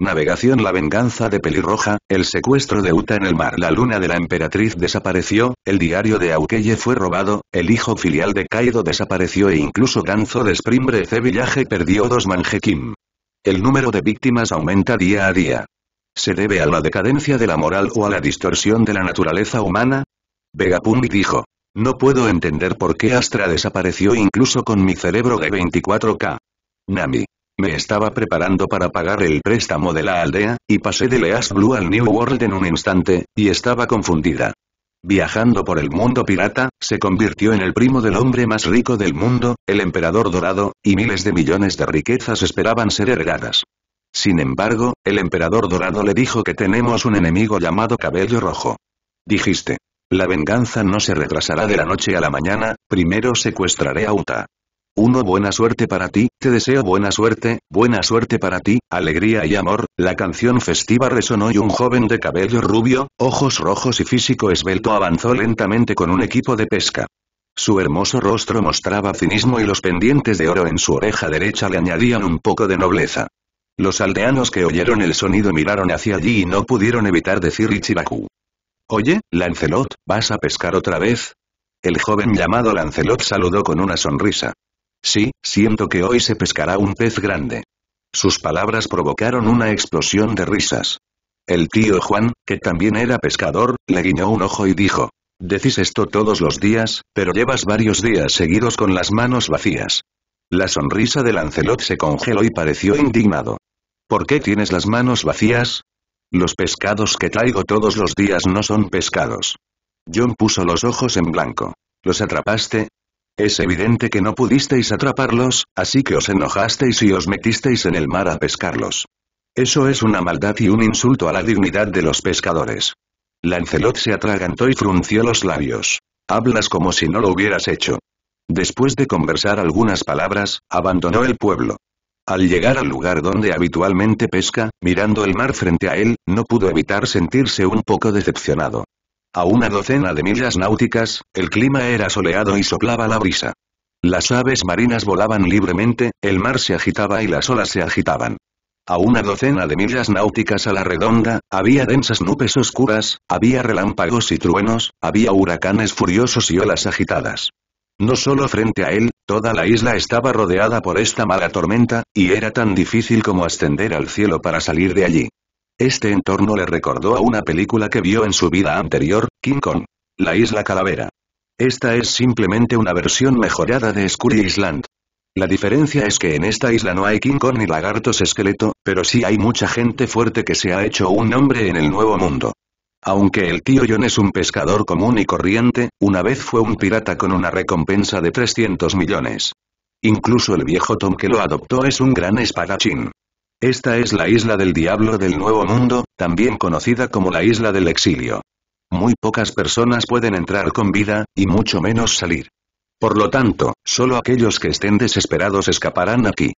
Navegación La venganza de Pelirroja, el secuestro de Uta en el mar La luna de la emperatriz desapareció, el diario de Aukeye fue robado, el hijo filial de Kaido desapareció e incluso Ganso de Sprimbre C perdió dos Manjekim. El número de víctimas aumenta día a día. ¿Se debe a la decadencia de la moral o a la distorsión de la naturaleza humana? Vegapunk dijo. No puedo entender por qué Astra desapareció incluso con mi cerebro de 24 k Nami. Me estaba preparando para pagar el préstamo de la aldea, y pasé de Leas Blue al New World en un instante, y estaba confundida. Viajando por el mundo pirata, se convirtió en el primo del hombre más rico del mundo, el emperador dorado, y miles de millones de riquezas esperaban ser heredadas. Sin embargo, el emperador dorado le dijo que tenemos un enemigo llamado Cabello Rojo. Dijiste. La venganza no se retrasará de la noche a la mañana, primero secuestraré a Uta. 1. Buena suerte para ti, te deseo buena suerte, buena suerte para ti, alegría y amor. La canción festiva resonó y un joven de cabello rubio, ojos rojos y físico esbelto avanzó lentamente con un equipo de pesca. Su hermoso rostro mostraba cinismo y los pendientes de oro en su oreja derecha le añadían un poco de nobleza. Los aldeanos que oyeron el sonido miraron hacia allí y no pudieron evitar decir Ichibaku. Oye, Lancelot, ¿vas a pescar otra vez? El joven llamado Lancelot saludó con una sonrisa. Sí, siento que hoy se pescará un pez grande. Sus palabras provocaron una explosión de risas. El tío Juan, que también era pescador, le guiñó un ojo y dijo, Decís esto todos los días, pero llevas varios días seguidos con las manos vacías. La sonrisa de Lancelot se congeló y pareció indignado. ¿Por qué tienes las manos vacías? Los pescados que traigo todos los días no son pescados. John puso los ojos en blanco. ¿Los atrapaste? Es evidente que no pudisteis atraparlos, así que os enojasteis y os metisteis en el mar a pescarlos. Eso es una maldad y un insulto a la dignidad de los pescadores. Lancelot se atragantó y frunció los labios. Hablas como si no lo hubieras hecho. Después de conversar algunas palabras, abandonó el pueblo. Al llegar al lugar donde habitualmente pesca, mirando el mar frente a él, no pudo evitar sentirse un poco decepcionado. A una docena de millas náuticas, el clima era soleado y soplaba la brisa. Las aves marinas volaban libremente, el mar se agitaba y las olas se agitaban. A una docena de millas náuticas a la redonda, había densas nubes oscuras, había relámpagos y truenos, había huracanes furiosos y olas agitadas. No solo frente a él, toda la isla estaba rodeada por esta mala tormenta, y era tan difícil como ascender al cielo para salir de allí. Este entorno le recordó a una película que vio en su vida anterior, King Kong. La Isla Calavera. Esta es simplemente una versión mejorada de Scurry Island. La diferencia es que en esta isla no hay King Kong ni lagartos esqueleto, pero sí hay mucha gente fuerte que se ha hecho un nombre en el Nuevo Mundo. Aunque el tío John es un pescador común y corriente, una vez fue un pirata con una recompensa de 300 millones. Incluso el viejo Tom que lo adoptó es un gran espadachín. Esta es la isla del Diablo del Nuevo Mundo, también conocida como la isla del exilio. Muy pocas personas pueden entrar con vida, y mucho menos salir. Por lo tanto, solo aquellos que estén desesperados escaparán aquí.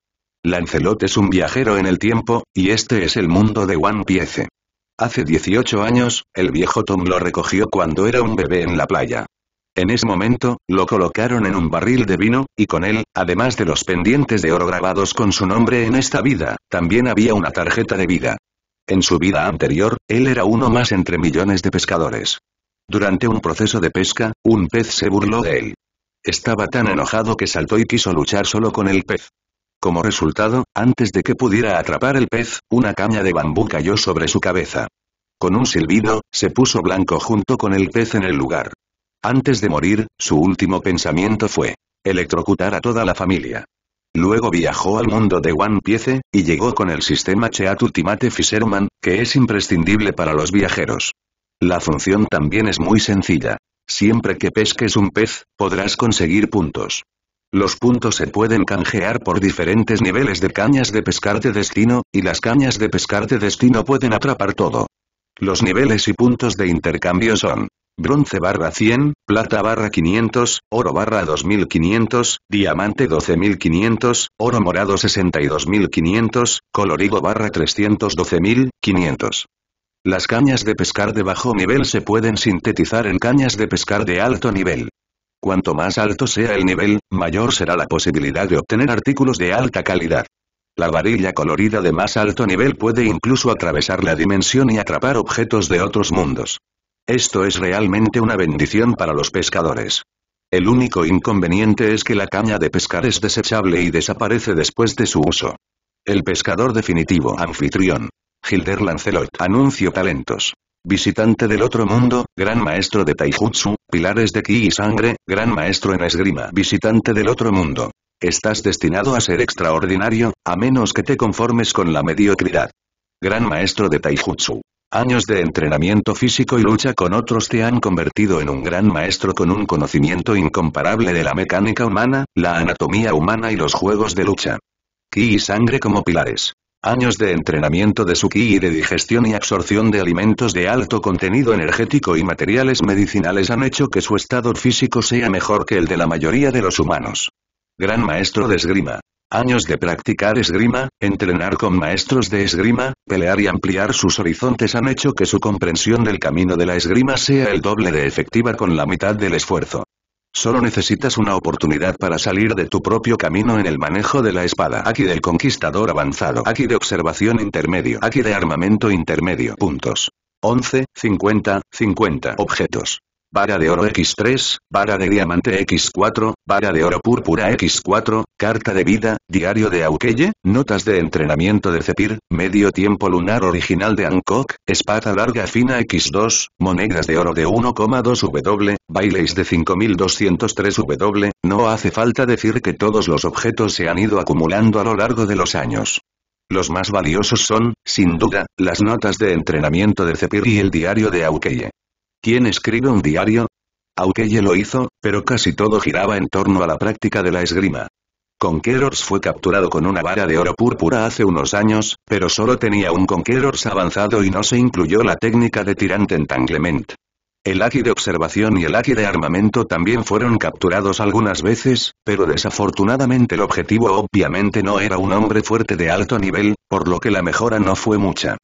Lancelot es un viajero en el tiempo, y este es el mundo de One Piece. Hace 18 años, el viejo Tom lo recogió cuando era un bebé en la playa. En ese momento, lo colocaron en un barril de vino, y con él, además de los pendientes de oro grabados con su nombre en esta vida, también había una tarjeta de vida. En su vida anterior, él era uno más entre millones de pescadores. Durante un proceso de pesca, un pez se burló de él. Estaba tan enojado que saltó y quiso luchar solo con el pez. Como resultado, antes de que pudiera atrapar el pez, una caña de bambú cayó sobre su cabeza. Con un silbido, se puso blanco junto con el pez en el lugar. Antes de morir, su último pensamiento fue electrocutar a toda la familia. Luego viajó al mundo de One Piece, y llegó con el sistema Cheat Ultimate Fisherman, que es imprescindible para los viajeros. La función también es muy sencilla. Siempre que pesques un pez, podrás conseguir puntos. Los puntos se pueden canjear por diferentes niveles de cañas de pescar de destino, y las cañas de pescar de destino pueden atrapar todo. Los niveles y puntos de intercambio son bronce barra 100, plata barra 500, oro barra 2500, diamante 12500, oro morado 62500, colorido barra 312500. Las cañas de pescar de bajo nivel se pueden sintetizar en cañas de pescar de alto nivel. Cuanto más alto sea el nivel, mayor será la posibilidad de obtener artículos de alta calidad. La varilla colorida de más alto nivel puede incluso atravesar la dimensión y atrapar objetos de otros mundos. Esto es realmente una bendición para los pescadores. El único inconveniente es que la caña de pescar es desechable y desaparece después de su uso. El pescador definitivo anfitrión. Hilder Lancelot. Anuncio talentos. Visitante del otro mundo, gran maestro de taijutsu, pilares de ki y sangre, gran maestro en esgrima. Visitante del otro mundo. Estás destinado a ser extraordinario, a menos que te conformes con la mediocridad. Gran maestro de taijutsu. Años de entrenamiento físico y lucha con otros te han convertido en un gran maestro con un conocimiento incomparable de la mecánica humana, la anatomía humana y los juegos de lucha. Ki y sangre como pilares. Años de entrenamiento de su ki y de digestión y absorción de alimentos de alto contenido energético y materiales medicinales han hecho que su estado físico sea mejor que el de la mayoría de los humanos. Gran maestro de esgrima. Años de practicar esgrima, entrenar con maestros de esgrima, pelear y ampliar sus horizontes han hecho que su comprensión del camino de la esgrima sea el doble de efectiva con la mitad del esfuerzo. Solo necesitas una oportunidad para salir de tu propio camino en el manejo de la espada. Aquí del conquistador avanzado. Aquí de observación intermedio. Aquí de armamento intermedio. Puntos. 11, 50, 50. Objetos vara de oro X3, vara de diamante X4, vara de oro púrpura X4, carta de vida, diario de Aukeye, notas de entrenamiento de Cepir, medio tiempo lunar original de Hancock, espada larga fina X2, monedas de oro de 1,2 W, bailes de 5203 W, no hace falta decir que todos los objetos se han ido acumulando a lo largo de los años. Los más valiosos son, sin duda, las notas de entrenamiento de Cepir y el diario de Aukeye. ¿Quién escribe un diario? Aukeye lo hizo, pero casi todo giraba en torno a la práctica de la esgrima. Conquerors fue capturado con una vara de oro púrpura hace unos años, pero solo tenía un Conquerors avanzado y no se incluyó la técnica de tirante entanglement. El Aki de observación y el Aki de armamento también fueron capturados algunas veces, pero desafortunadamente el objetivo obviamente no era un hombre fuerte de alto nivel, por lo que la mejora no fue mucha.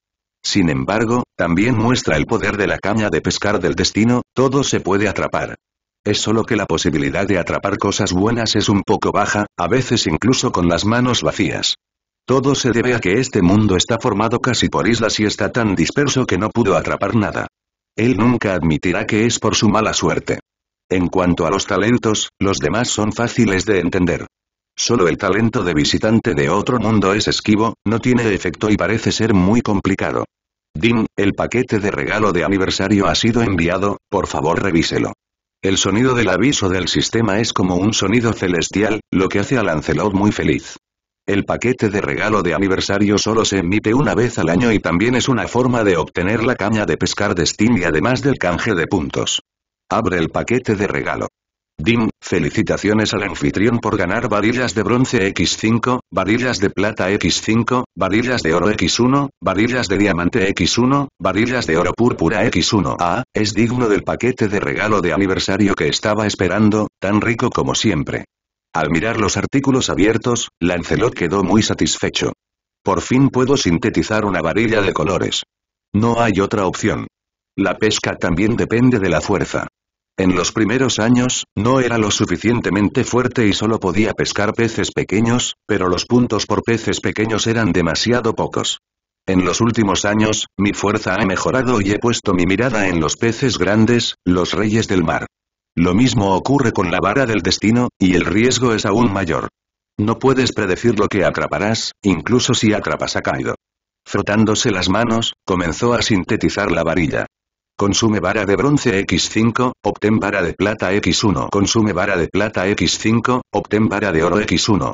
Sin embargo, también muestra el poder de la caña de pescar del destino, todo se puede atrapar. Es solo que la posibilidad de atrapar cosas buenas es un poco baja, a veces incluso con las manos vacías. Todo se debe a que este mundo está formado casi por islas y está tan disperso que no pudo atrapar nada. Él nunca admitirá que es por su mala suerte. En cuanto a los talentos, los demás son fáciles de entender. Solo el talento de visitante de otro mundo es esquivo, no tiene efecto y parece ser muy complicado. Dim, el paquete de regalo de aniversario ha sido enviado, por favor revíselo. El sonido del aviso del sistema es como un sonido celestial, lo que hace a Lancelot muy feliz. El paquete de regalo de aniversario solo se emite una vez al año y también es una forma de obtener la caña de pescar de Steam y además del canje de puntos. Abre el paquete de regalo. Dim, felicitaciones al anfitrión por ganar varillas de bronce X5, varillas de plata X5, varillas de oro X1, varillas de diamante X1, varillas de oro púrpura X1. Ah, es digno del paquete de regalo de aniversario que estaba esperando, tan rico como siempre. Al mirar los artículos abiertos, Lancelot quedó muy satisfecho. Por fin puedo sintetizar una varilla de colores. No hay otra opción. La pesca también depende de la fuerza. En los primeros años, no era lo suficientemente fuerte y solo podía pescar peces pequeños, pero los puntos por peces pequeños eran demasiado pocos. En los últimos años, mi fuerza ha mejorado y he puesto mi mirada en los peces grandes, los reyes del mar. Lo mismo ocurre con la vara del destino, y el riesgo es aún mayor. No puedes predecir lo que atraparás, incluso si atrapas a Caído. Frotándose las manos, comenzó a sintetizar la varilla. Consume vara de bronce X5, obtén vara de plata X1. Consume vara de plata X5, obtén vara de oro X1.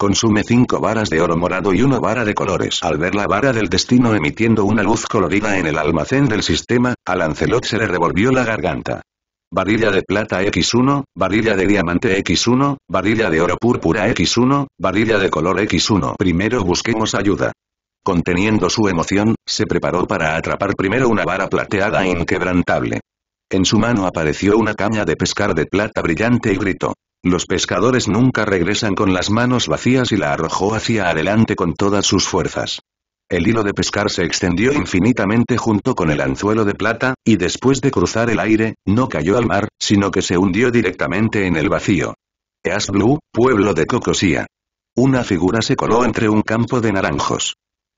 Consume 5 varas de oro morado y 1 vara de colores. Al ver la vara del destino emitiendo una luz colorida en el almacén del sistema, a Lancelot se le revolvió la garganta. Varilla de plata X1, varilla de diamante X1, varilla de oro púrpura X1, varilla de color X1. Primero busquemos ayuda. Conteniendo su emoción, se preparó para atrapar primero una vara plateada inquebrantable. En su mano apareció una caña de pescar de plata brillante y gritó. Los pescadores nunca regresan con las manos vacías y la arrojó hacia adelante con todas sus fuerzas. El hilo de pescar se extendió infinitamente junto con el anzuelo de plata, y después de cruzar el aire, no cayó al mar, sino que se hundió directamente en el vacío. East Blue, pueblo de Cocosía. Una figura se coló entre un campo de naranjos.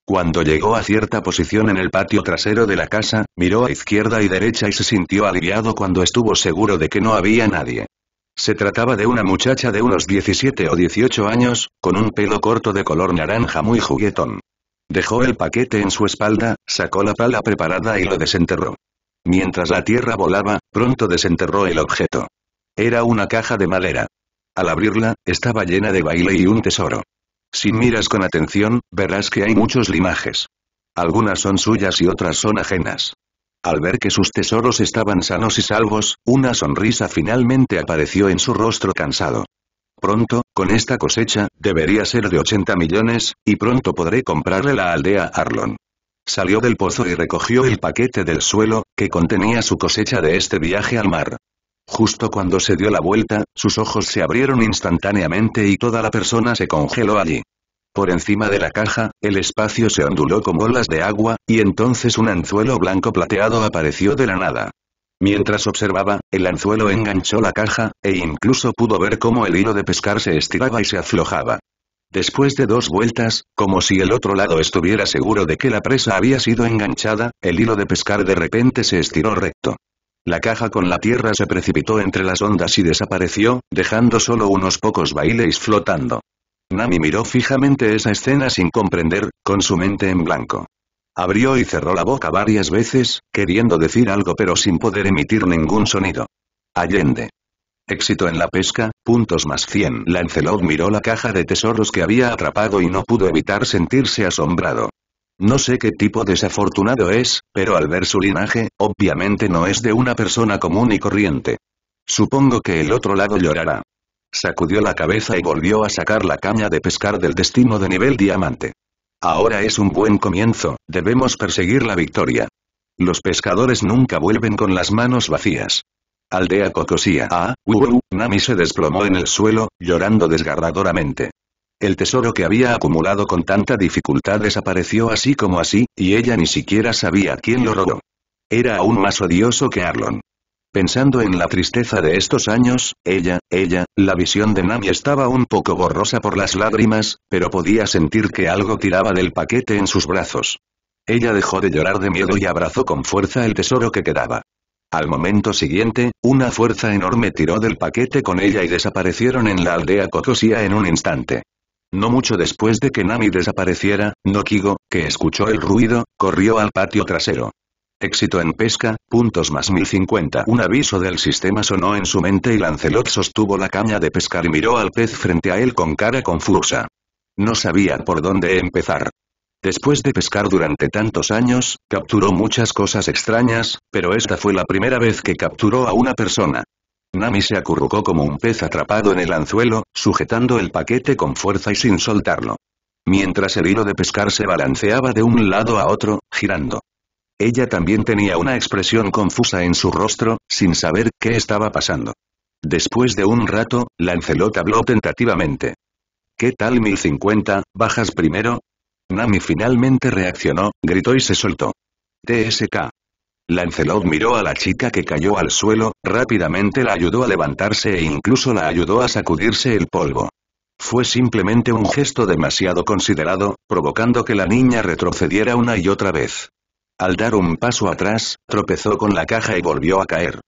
Cuando llegó a cierta posición en el patio trasero de la casa, miró a izquierda y derecha y se sintió aliviado cuando estuvo seguro de que no había nadie. Se trataba de una muchacha de unos 17 o 18 años, con un pelo corto de color naranja muy juguetón. Dejó el paquete en su espalda, sacó la pala preparada y lo desenterró. Mientras la tierra volaba, pronto desenterró el objeto. Era una caja de madera. Al abrirla, estaba llena de baile y un tesoro. Si miras con atención, verás que hay muchos limajes. Algunas son suyas y otras son ajenas. Al ver que sus tesoros estaban sanos y salvos, una sonrisa finalmente apareció en su rostro cansado. Pronto, con esta cosecha, debería ser de 80 millones, y pronto podré comprarle la aldea Arlon. Salió del pozo y recogió el paquete del suelo, que contenía su cosecha de este viaje al mar. Justo cuando se dio la vuelta, sus ojos se abrieron instantáneamente y toda la persona se congeló allí. Por encima de la caja, el espacio se onduló con bolas de agua, y entonces un anzuelo blanco plateado apareció de la nada. Mientras observaba, el anzuelo enganchó la caja, e incluso pudo ver cómo el hilo de pescar se estiraba y se aflojaba. Después de dos vueltas, como si el otro lado estuviera seguro de que la presa había sido enganchada, el hilo de pescar de repente se estiró recto. La caja con la tierra se precipitó entre las ondas y desapareció, dejando solo unos pocos bailes flotando. Nami miró fijamente esa escena sin comprender, con su mente en blanco. Abrió y cerró la boca varias veces, queriendo decir algo pero sin poder emitir ningún sonido. Allende. Éxito en la pesca, puntos más 100. Lancelot miró la caja de tesoros que había atrapado y no pudo evitar sentirse asombrado. No sé qué tipo desafortunado es, pero al ver su linaje, obviamente no es de una persona común y corriente. Supongo que el otro lado llorará. Sacudió la cabeza y volvió a sacar la caña de pescar del destino de nivel diamante. Ahora es un buen comienzo, debemos perseguir la victoria. Los pescadores nunca vuelven con las manos vacías. Aldea Cocosía. Ah, uh, uh, uh Nami se desplomó en el suelo, llorando desgarradoramente. El tesoro que había acumulado con tanta dificultad desapareció así como así, y ella ni siquiera sabía quién lo robó. Era aún más odioso que Arlon. Pensando en la tristeza de estos años, ella, ella, la visión de Nami estaba un poco borrosa por las lágrimas, pero podía sentir que algo tiraba del paquete en sus brazos. Ella dejó de llorar de miedo y abrazó con fuerza el tesoro que quedaba. Al momento siguiente, una fuerza enorme tiró del paquete con ella y desaparecieron en la aldea cotosía en un instante. No mucho después de que Nami desapareciera, Nokigo, que escuchó el ruido, corrió al patio trasero. Éxito en pesca, puntos más 1050. Un aviso del sistema sonó en su mente y Lancelot sostuvo la caña de pescar y miró al pez frente a él con cara confusa. No sabía por dónde empezar. Después de pescar durante tantos años, capturó muchas cosas extrañas, pero esta fue la primera vez que capturó a una persona. Nami se acurrucó como un pez atrapado en el anzuelo, sujetando el paquete con fuerza y sin soltarlo. Mientras el hilo de pescar se balanceaba de un lado a otro, girando. Ella también tenía una expresión confusa en su rostro, sin saber qué estaba pasando. Después de un rato, Lancelot habló tentativamente. ¿Qué tal 1050, bajas primero? Nami finalmente reaccionó, gritó y se soltó. TSK. Lancelot miró a la chica que cayó al suelo, rápidamente la ayudó a levantarse e incluso la ayudó a sacudirse el polvo. Fue simplemente un gesto demasiado considerado, provocando que la niña retrocediera una y otra vez. Al dar un paso atrás, tropezó con la caja y volvió a caer.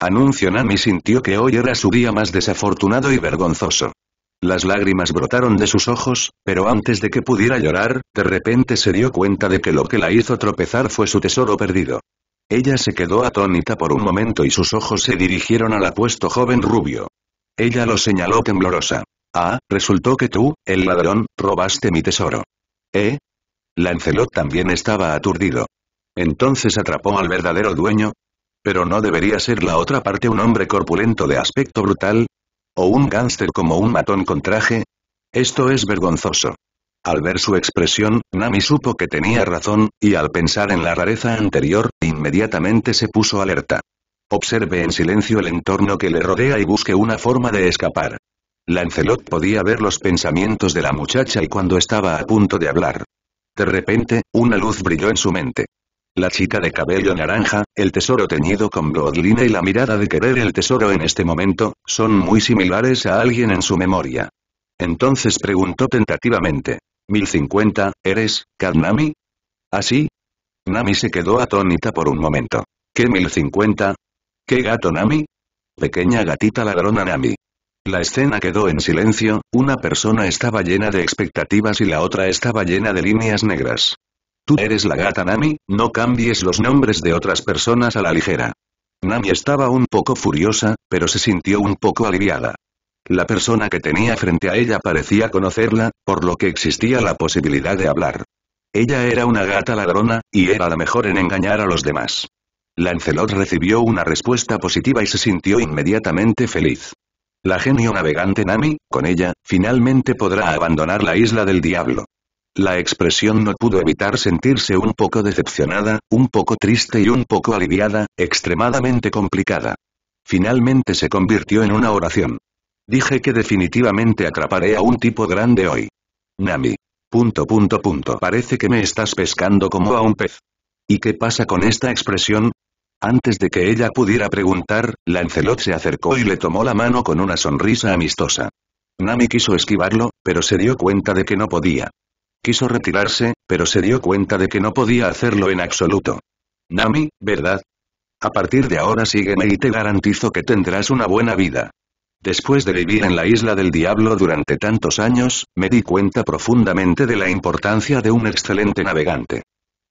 Anuncio Nami sintió que hoy era su día más desafortunado y vergonzoso. Las lágrimas brotaron de sus ojos, pero antes de que pudiera llorar, de repente se dio cuenta de que lo que la hizo tropezar fue su tesoro perdido. Ella se quedó atónita por un momento y sus ojos se dirigieron al apuesto joven rubio. Ella lo señaló temblorosa. Ah, resultó que tú, el ladrón, robaste mi tesoro. ¿Eh? Lancelot también estaba aturdido. Entonces atrapó al verdadero dueño. Pero no debería ser la otra parte un hombre corpulento de aspecto brutal. ¿O un gánster como un matón con traje? Esto es vergonzoso. Al ver su expresión, Nami supo que tenía razón, y al pensar en la rareza anterior, inmediatamente se puso alerta. Observe en silencio el entorno que le rodea y busque una forma de escapar. Lancelot podía ver los pensamientos de la muchacha y cuando estaba a punto de hablar. De repente, una luz brilló en su mente. La chica de cabello naranja, el tesoro teñido con godlina y la mirada de querer el tesoro en este momento, son muy similares a alguien en su memoria. Entonces preguntó tentativamente. 1050, ¿eres, Nami? ¿Así? ¿Ah, Nami se quedó atónita por un momento. ¿Qué 1050? ¿Qué gato Nami? Pequeña gatita ladrona Nami. La escena quedó en silencio, una persona estaba llena de expectativas y la otra estaba llena de líneas negras. Tú eres la gata Nami, no cambies los nombres de otras personas a la ligera. Nami estaba un poco furiosa, pero se sintió un poco aliviada. La persona que tenía frente a ella parecía conocerla, por lo que existía la posibilidad de hablar. Ella era una gata ladrona, y era la mejor en engañar a los demás. Lancelot recibió una respuesta positiva y se sintió inmediatamente feliz. La genio navegante Nami, con ella, finalmente podrá abandonar la isla del diablo. La expresión no pudo evitar sentirse un poco decepcionada, un poco triste y un poco aliviada, extremadamente complicada. Finalmente se convirtió en una oración. Dije que definitivamente atraparé a un tipo grande hoy. Nami. Punto punto punto. Parece que me estás pescando como a un pez. ¿Y qué pasa con esta expresión? Antes de que ella pudiera preguntar, Lancelot se acercó y le tomó la mano con una sonrisa amistosa. Nami quiso esquivarlo, pero se dio cuenta de que no podía. Quiso retirarse, pero se dio cuenta de que no podía hacerlo en absoluto. Nami, ¿verdad? A partir de ahora sígueme y te garantizo que tendrás una buena vida. Después de vivir en la isla del diablo durante tantos años, me di cuenta profundamente de la importancia de un excelente navegante.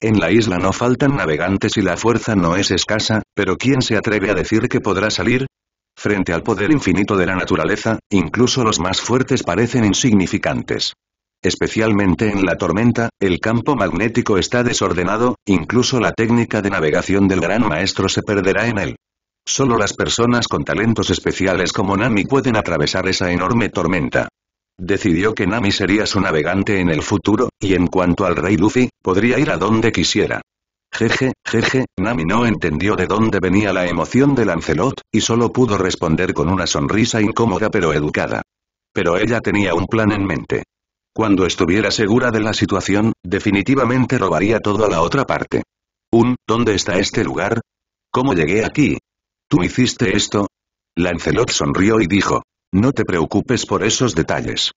En la isla no faltan navegantes y la fuerza no es escasa, pero ¿quién se atreve a decir que podrá salir? Frente al poder infinito de la naturaleza, incluso los más fuertes parecen insignificantes. Especialmente en la tormenta, el campo magnético está desordenado, incluso la técnica de navegación del gran maestro se perderá en él. Solo las personas con talentos especiales como Nami pueden atravesar esa enorme tormenta. Decidió que Nami sería su navegante en el futuro, y en cuanto al rey Luffy, podría ir a donde quisiera. Jeje, jeje, Nami no entendió de dónde venía la emoción de Lancelot, y solo pudo responder con una sonrisa incómoda pero educada. Pero ella tenía un plan en mente. Cuando estuviera segura de la situación, definitivamente robaría todo a la otra parte. Un, ¿dónde está este lugar? ¿Cómo llegué aquí? ¿Tú hiciste esto? Lancelot sonrió y dijo. No te preocupes por esos detalles.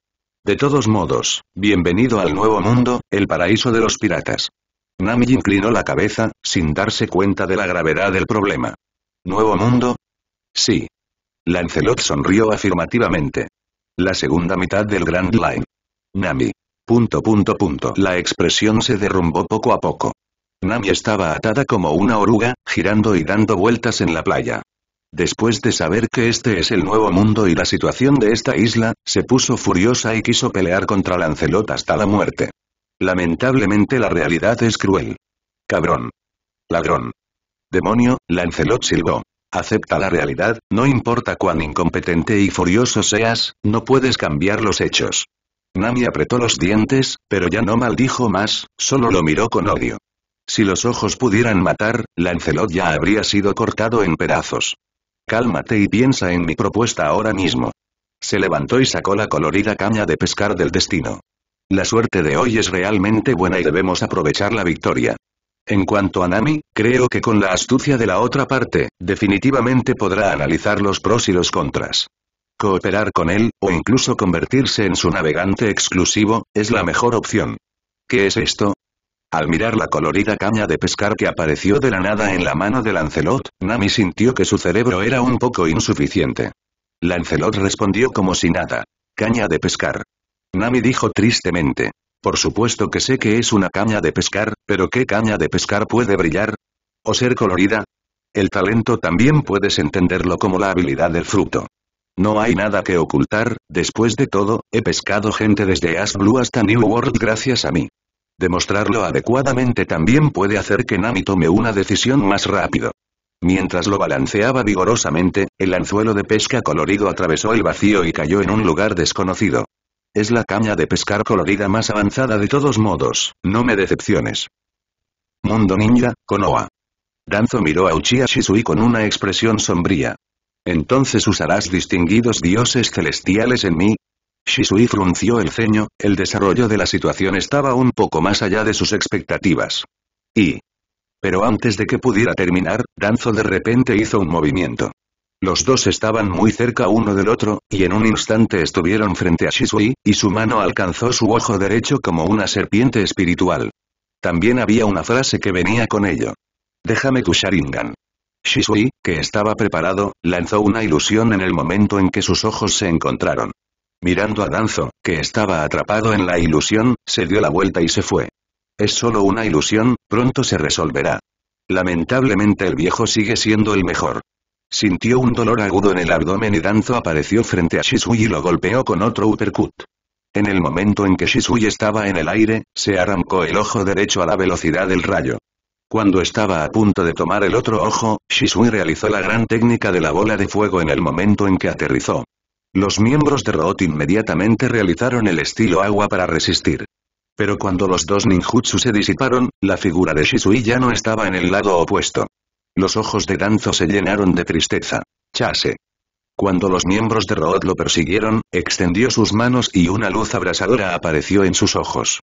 De todos modos, bienvenido al nuevo mundo, el paraíso de los piratas. Nami inclinó la cabeza, sin darse cuenta de la gravedad del problema. ¿Nuevo mundo? Sí. Lancelot sonrió afirmativamente. La segunda mitad del Grand Line. Nami. punto punto. La expresión se derrumbó poco a poco. Nami estaba atada como una oruga, girando y dando vueltas en la playa. Después de saber que este es el nuevo mundo y la situación de esta isla, se puso furiosa y quiso pelear contra Lancelot hasta la muerte. Lamentablemente la realidad es cruel. Cabrón. Ladrón. Demonio, Lancelot silbó. Acepta la realidad, no importa cuán incompetente y furioso seas, no puedes cambiar los hechos. Nami apretó los dientes, pero ya no maldijo más, solo lo miró con odio. Si los ojos pudieran matar, Lancelot ya habría sido cortado en pedazos. Cálmate y piensa en mi propuesta ahora mismo. Se levantó y sacó la colorida caña de pescar del destino. La suerte de hoy es realmente buena y debemos aprovechar la victoria. En cuanto a Nami, creo que con la astucia de la otra parte, definitivamente podrá analizar los pros y los contras. Cooperar con él, o incluso convertirse en su navegante exclusivo, es la mejor opción. ¿Qué es esto? Al mirar la colorida caña de pescar que apareció de la nada en la mano de Lancelot, Nami sintió que su cerebro era un poco insuficiente. Lancelot respondió como si nada. Caña de pescar. Nami dijo tristemente. Por supuesto que sé que es una caña de pescar, pero ¿qué caña de pescar puede brillar? ¿O ser colorida? El talento también puedes entenderlo como la habilidad del fruto. No hay nada que ocultar, después de todo, he pescado gente desde Ash Blue hasta New World gracias a mí. Demostrarlo adecuadamente también puede hacer que Nami tome una decisión más rápido. Mientras lo balanceaba vigorosamente, el anzuelo de pesca colorido atravesó el vacío y cayó en un lugar desconocido. Es la caña de pescar colorida más avanzada de todos modos, no me decepciones. Mundo Ninja, Konoha. Danzo miró a Uchiha Shisui con una expresión sombría. Entonces usarás distinguidos dioses celestiales en mí, Shisui frunció el ceño, el desarrollo de la situación estaba un poco más allá de sus expectativas. Y... Pero antes de que pudiera terminar, Danzo de repente hizo un movimiento. Los dos estaban muy cerca uno del otro, y en un instante estuvieron frente a Shisui, y su mano alcanzó su ojo derecho como una serpiente espiritual. También había una frase que venía con ello. Déjame tu Sharingan. Shisui, que estaba preparado, lanzó una ilusión en el momento en que sus ojos se encontraron. Mirando a Danzo, que estaba atrapado en la ilusión, se dio la vuelta y se fue. Es solo una ilusión, pronto se resolverá. Lamentablemente el viejo sigue siendo el mejor. Sintió un dolor agudo en el abdomen y Danzo apareció frente a Shisui y lo golpeó con otro uppercut. En el momento en que Shisui estaba en el aire, se arrancó el ojo derecho a la velocidad del rayo. Cuando estaba a punto de tomar el otro ojo, Shisui realizó la gran técnica de la bola de fuego en el momento en que aterrizó. Los miembros de Root inmediatamente realizaron el estilo agua para resistir. Pero cuando los dos ninjutsu se disiparon, la figura de Shisui ya no estaba en el lado opuesto. Los ojos de Danzo se llenaron de tristeza. Chase. Cuando los miembros de Root lo persiguieron, extendió sus manos y una luz abrasadora apareció en sus ojos.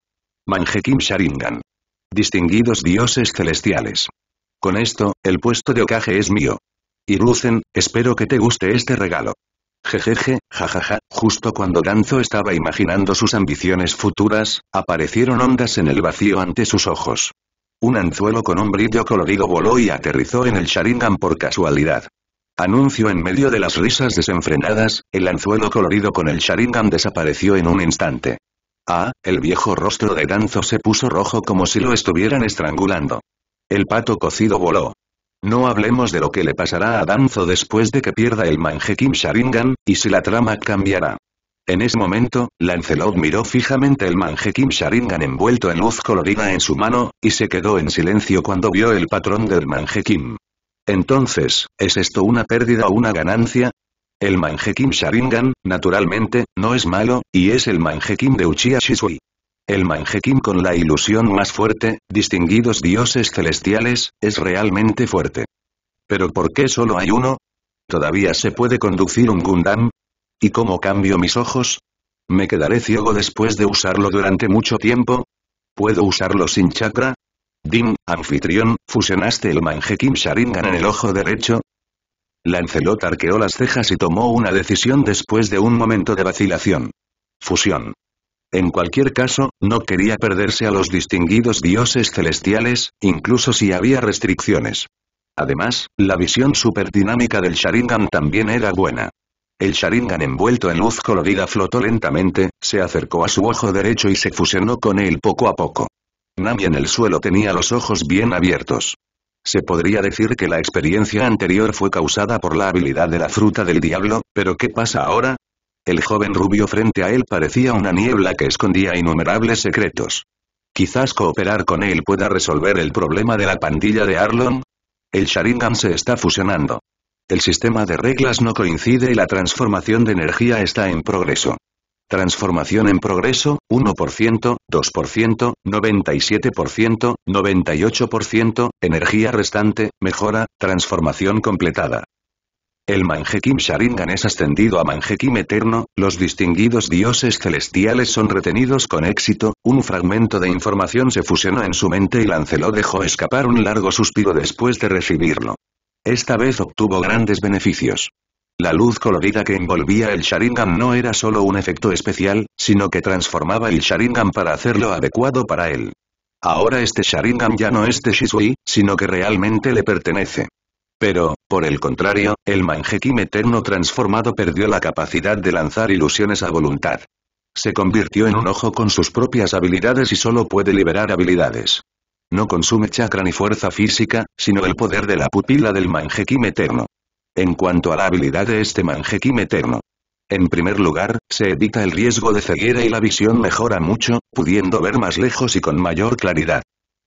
Manjekim Sharingan. Distinguidos dioses celestiales. Con esto, el puesto de Okage es mío. Irusen, espero que te guste este regalo. Jejeje, jajaja, justo cuando Danzo estaba imaginando sus ambiciones futuras, aparecieron ondas en el vacío ante sus ojos. Un anzuelo con un brillo colorido voló y aterrizó en el Sharingan por casualidad. Anuncio en medio de las risas desenfrenadas, el anzuelo colorido con el Sharingan desapareció en un instante. Ah, el viejo rostro de Danzo se puso rojo como si lo estuvieran estrangulando. El pato cocido voló. No hablemos de lo que le pasará a Danzo después de que pierda el Kim Sharingan, y si la trama cambiará. En ese momento, Lancelot miró fijamente el Kim Sharingan envuelto en luz colorida en su mano, y se quedó en silencio cuando vio el patrón del Kim. Entonces, ¿es esto una pérdida o una ganancia? El Kim Sharingan, naturalmente, no es malo, y es el Kim de Uchiha Shisui. El manjequín con la ilusión más fuerte, distinguidos dioses celestiales, es realmente fuerte. ¿Pero por qué solo hay uno? ¿Todavía se puede conducir un Gundam? ¿Y cómo cambio mis ojos? ¿Me quedaré ciego después de usarlo durante mucho tiempo? ¿Puedo usarlo sin chakra? Dim, anfitrión, ¿fusionaste el manjequín Sharingan en el ojo derecho? Lancelot arqueó las cejas y tomó una decisión después de un momento de vacilación. Fusión. En cualquier caso, no quería perderse a los distinguidos dioses celestiales, incluso si había restricciones. Además, la visión superdinámica del Sharingan también era buena. El Sharingan envuelto en luz colorida flotó lentamente, se acercó a su ojo derecho y se fusionó con él poco a poco. Nami en el suelo tenía los ojos bien abiertos. Se podría decir que la experiencia anterior fue causada por la habilidad de la fruta del diablo, pero ¿qué pasa ahora? El joven rubio frente a él parecía una niebla que escondía innumerables secretos. Quizás cooperar con él pueda resolver el problema de la pandilla de Arlon. El Sharingan se está fusionando. El sistema de reglas no coincide y la transformación de energía está en progreso. Transformación en progreso, 1%, 2%, 97%, 98%, energía restante, mejora, transformación completada. El Manjekim Sharingan es ascendido a Manjekim Eterno, los distinguidos dioses celestiales son retenidos con éxito, un fragmento de información se fusionó en su mente y Lancelot dejó escapar un largo suspiro después de recibirlo. Esta vez obtuvo grandes beneficios. La luz colorida que envolvía el Sharingan no era solo un efecto especial, sino que transformaba el Sharingan para hacerlo adecuado para él. Ahora este Sharingan ya no es de Shisui, sino que realmente le pertenece. Pero, por el contrario, el manjekim eterno transformado perdió la capacidad de lanzar ilusiones a voluntad. Se convirtió en un ojo con sus propias habilidades y solo puede liberar habilidades. No consume chakra ni fuerza física, sino el poder de la pupila del manjekim eterno. En cuanto a la habilidad de este manjekim eterno, en primer lugar, se evita el riesgo de ceguera y la visión mejora mucho, pudiendo ver más lejos y con mayor claridad.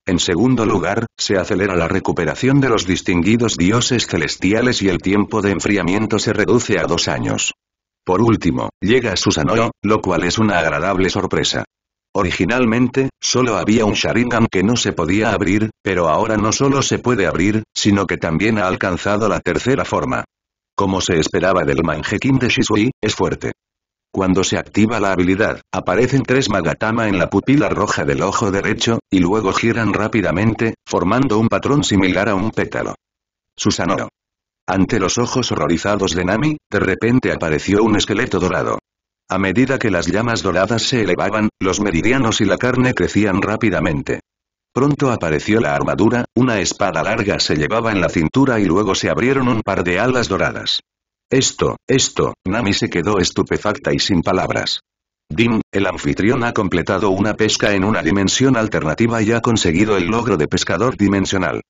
En segundo lugar, se acelera la recuperación de los distinguidos dioses celestiales y el tiempo de enfriamiento se reduce a dos años. Por último, llega Susanoo, lo cual es una agradable sorpresa. Originalmente, solo había un Sharingan que no se podía abrir, pero ahora no solo se puede abrir, sino que también ha alcanzado la tercera forma. Como se esperaba del manjequín de Shisui, es fuerte. Cuando se activa la habilidad, aparecen tres magatama en la pupila roja del ojo derecho, y luego giran rápidamente, formando un patrón similar a un pétalo. Susanoo. Ante los ojos horrorizados de Nami, de repente apareció un esqueleto dorado. A medida que las llamas doradas se elevaban, los meridianos y la carne crecían rápidamente. Pronto apareció la armadura, una espada larga se llevaba en la cintura y luego se abrieron un par de alas doradas. Esto, esto, Nami se quedó estupefacta y sin palabras. Dim, el anfitrión ha completado una pesca en una dimensión alternativa y ha conseguido el logro de pescador dimensional.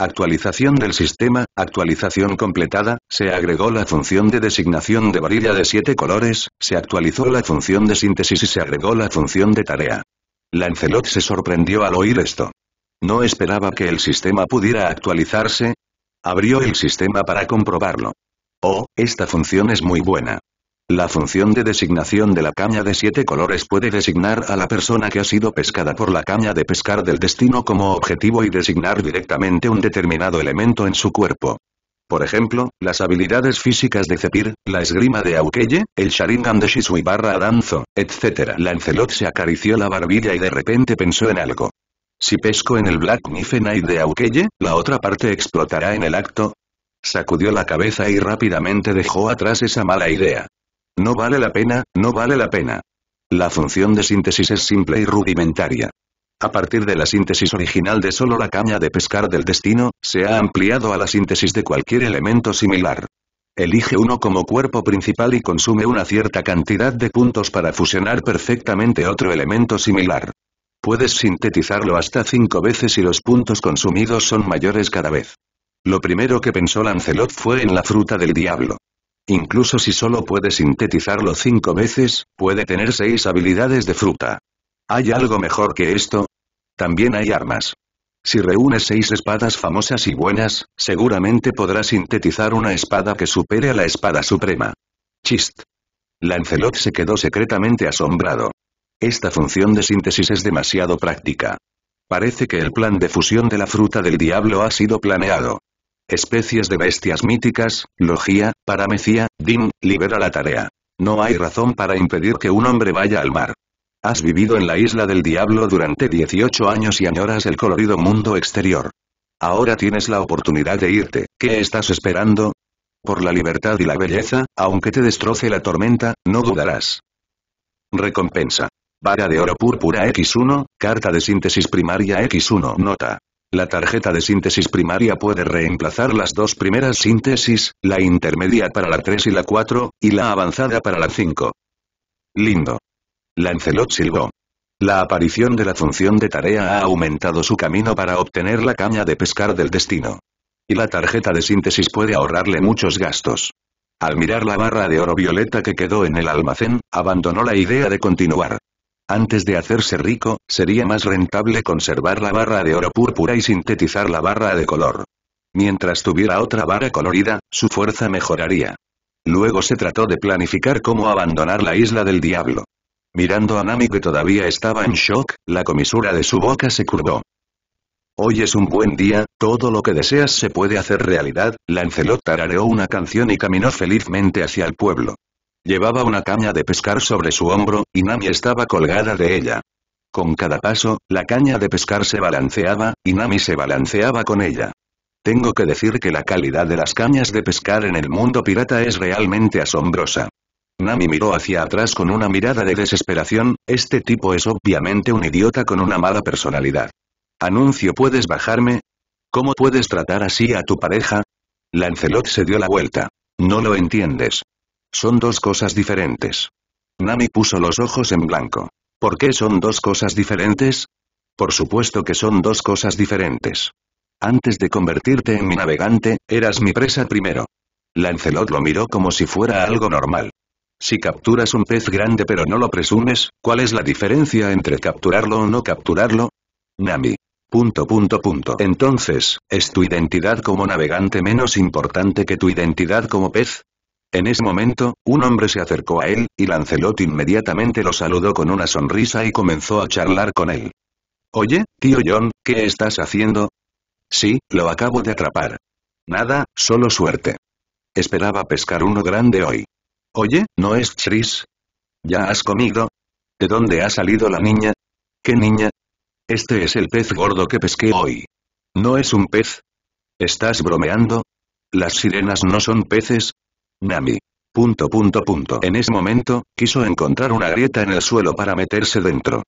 Actualización del sistema, actualización completada, se agregó la función de designación de varilla de siete colores, se actualizó la función de síntesis y se agregó la función de tarea. Lancelot se sorprendió al oír esto. No esperaba que el sistema pudiera actualizarse. Abrió el sistema para comprobarlo. Oh, esta función es muy buena. La función de designación de la caña de siete colores puede designar a la persona que ha sido pescada por la caña de pescar del destino como objetivo y designar directamente un determinado elemento en su cuerpo. Por ejemplo, las habilidades físicas de Zepir, la esgrima de Aukeye, el Sharingan de Shisui barra Adanzo, etc. Lancelot se acarició la barbilla y de repente pensó en algo. Si pesco en el Black Knife de Aukeye, la otra parte explotará en el acto, sacudió la cabeza y rápidamente dejó atrás esa mala idea. No vale la pena, no vale la pena. La función de síntesis es simple y rudimentaria. A partir de la síntesis original de solo la caña de pescar del destino, se ha ampliado a la síntesis de cualquier elemento similar. Elige uno como cuerpo principal y consume una cierta cantidad de puntos para fusionar perfectamente otro elemento similar. Puedes sintetizarlo hasta cinco veces y los puntos consumidos son mayores cada vez. Lo primero que pensó Lancelot fue en la fruta del diablo. Incluso si solo puede sintetizarlo cinco veces, puede tener seis habilidades de fruta. ¿Hay algo mejor que esto? También hay armas. Si reúnes seis espadas famosas y buenas, seguramente podrá sintetizar una espada que supere a la espada suprema. Chist. Lancelot se quedó secretamente asombrado. Esta función de síntesis es demasiado práctica. Parece que el plan de fusión de la fruta del diablo ha sido planeado. Especies de bestias míticas, logía, paramecía, Dim, libera la tarea. No hay razón para impedir que un hombre vaya al mar. Has vivido en la isla del diablo durante 18 años y añoras el colorido mundo exterior. Ahora tienes la oportunidad de irte, ¿qué estás esperando? Por la libertad y la belleza, aunque te destroce la tormenta, no dudarás. Recompensa. Vara de oro púrpura X1, carta de síntesis primaria X1 nota. La tarjeta de síntesis primaria puede reemplazar las dos primeras síntesis, la intermedia para la 3 y la 4, y la avanzada para la 5. Lindo. Lancelot silbó. La aparición de la función de tarea ha aumentado su camino para obtener la caña de pescar del destino. Y la tarjeta de síntesis puede ahorrarle muchos gastos. Al mirar la barra de oro violeta que quedó en el almacén, abandonó la idea de continuar. Antes de hacerse rico, sería más rentable conservar la barra de oro púrpura y sintetizar la barra de color. Mientras tuviera otra barra colorida, su fuerza mejoraría. Luego se trató de planificar cómo abandonar la isla del diablo. Mirando a Nami que todavía estaba en shock, la comisura de su boca se curvó. Hoy es un buen día, todo lo que deseas se puede hacer realidad, Lancelot tarareó una canción y caminó felizmente hacia el pueblo. Llevaba una caña de pescar sobre su hombro, y Nami estaba colgada de ella. Con cada paso, la caña de pescar se balanceaba, y Nami se balanceaba con ella. Tengo que decir que la calidad de las cañas de pescar en el mundo pirata es realmente asombrosa. Nami miró hacia atrás con una mirada de desesperación, este tipo es obviamente un idiota con una mala personalidad. Anuncio ¿puedes bajarme? ¿Cómo puedes tratar así a tu pareja? Lancelot se dio la vuelta. No lo entiendes. Son dos cosas diferentes. Nami puso los ojos en blanco. ¿Por qué son dos cosas diferentes? Por supuesto que son dos cosas diferentes. Antes de convertirte en mi navegante, eras mi presa primero. Lancelot lo miró como si fuera algo normal. Si capturas un pez grande pero no lo presumes, ¿cuál es la diferencia entre capturarlo o no capturarlo? Nami. Punto punto punto. Entonces, ¿es tu identidad como navegante menos importante que tu identidad como pez? En ese momento, un hombre se acercó a él, y Lancelot inmediatamente lo saludó con una sonrisa y comenzó a charlar con él. Oye, tío John, ¿qué estás haciendo? Sí, lo acabo de atrapar. Nada, solo suerte. Esperaba pescar uno grande hoy. Oye, ¿no es Chris? ¿Ya has comido? ¿De dónde ha salido la niña? ¿Qué niña? Este es el pez gordo que pesqué hoy. ¿No es un pez? ¿Estás bromeando? Las sirenas no son peces, Nami. Punto punto punto. En ese momento, quiso encontrar una grieta en el suelo para meterse dentro.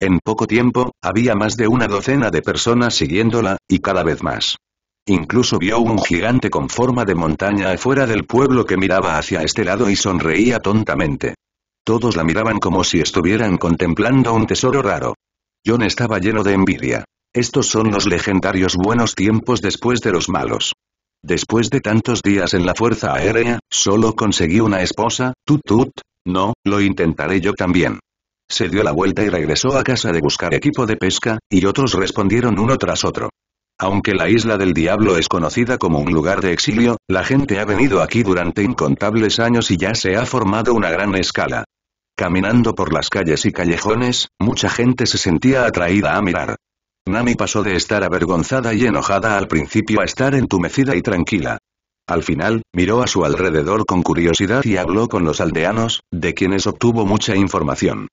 En poco tiempo, había más de una docena de personas siguiéndola, y cada vez más. Incluso vio un gigante con forma de montaña afuera del pueblo que miraba hacia este lado y sonreía tontamente. Todos la miraban como si estuvieran contemplando un tesoro raro. John estaba lleno de envidia. Estos son los legendarios buenos tiempos después de los malos. Después de tantos días en la Fuerza Aérea, solo conseguí una esposa, tut tut, no, lo intentaré yo también. Se dio la vuelta y regresó a casa de buscar equipo de pesca, y otros respondieron uno tras otro. Aunque la isla del diablo es conocida como un lugar de exilio, la gente ha venido aquí durante incontables años y ya se ha formado una gran escala. Caminando por las calles y callejones, mucha gente se sentía atraída a mirar. Nami pasó de estar avergonzada y enojada al principio a estar entumecida y tranquila. Al final, miró a su alrededor con curiosidad y habló con los aldeanos, de quienes obtuvo mucha información.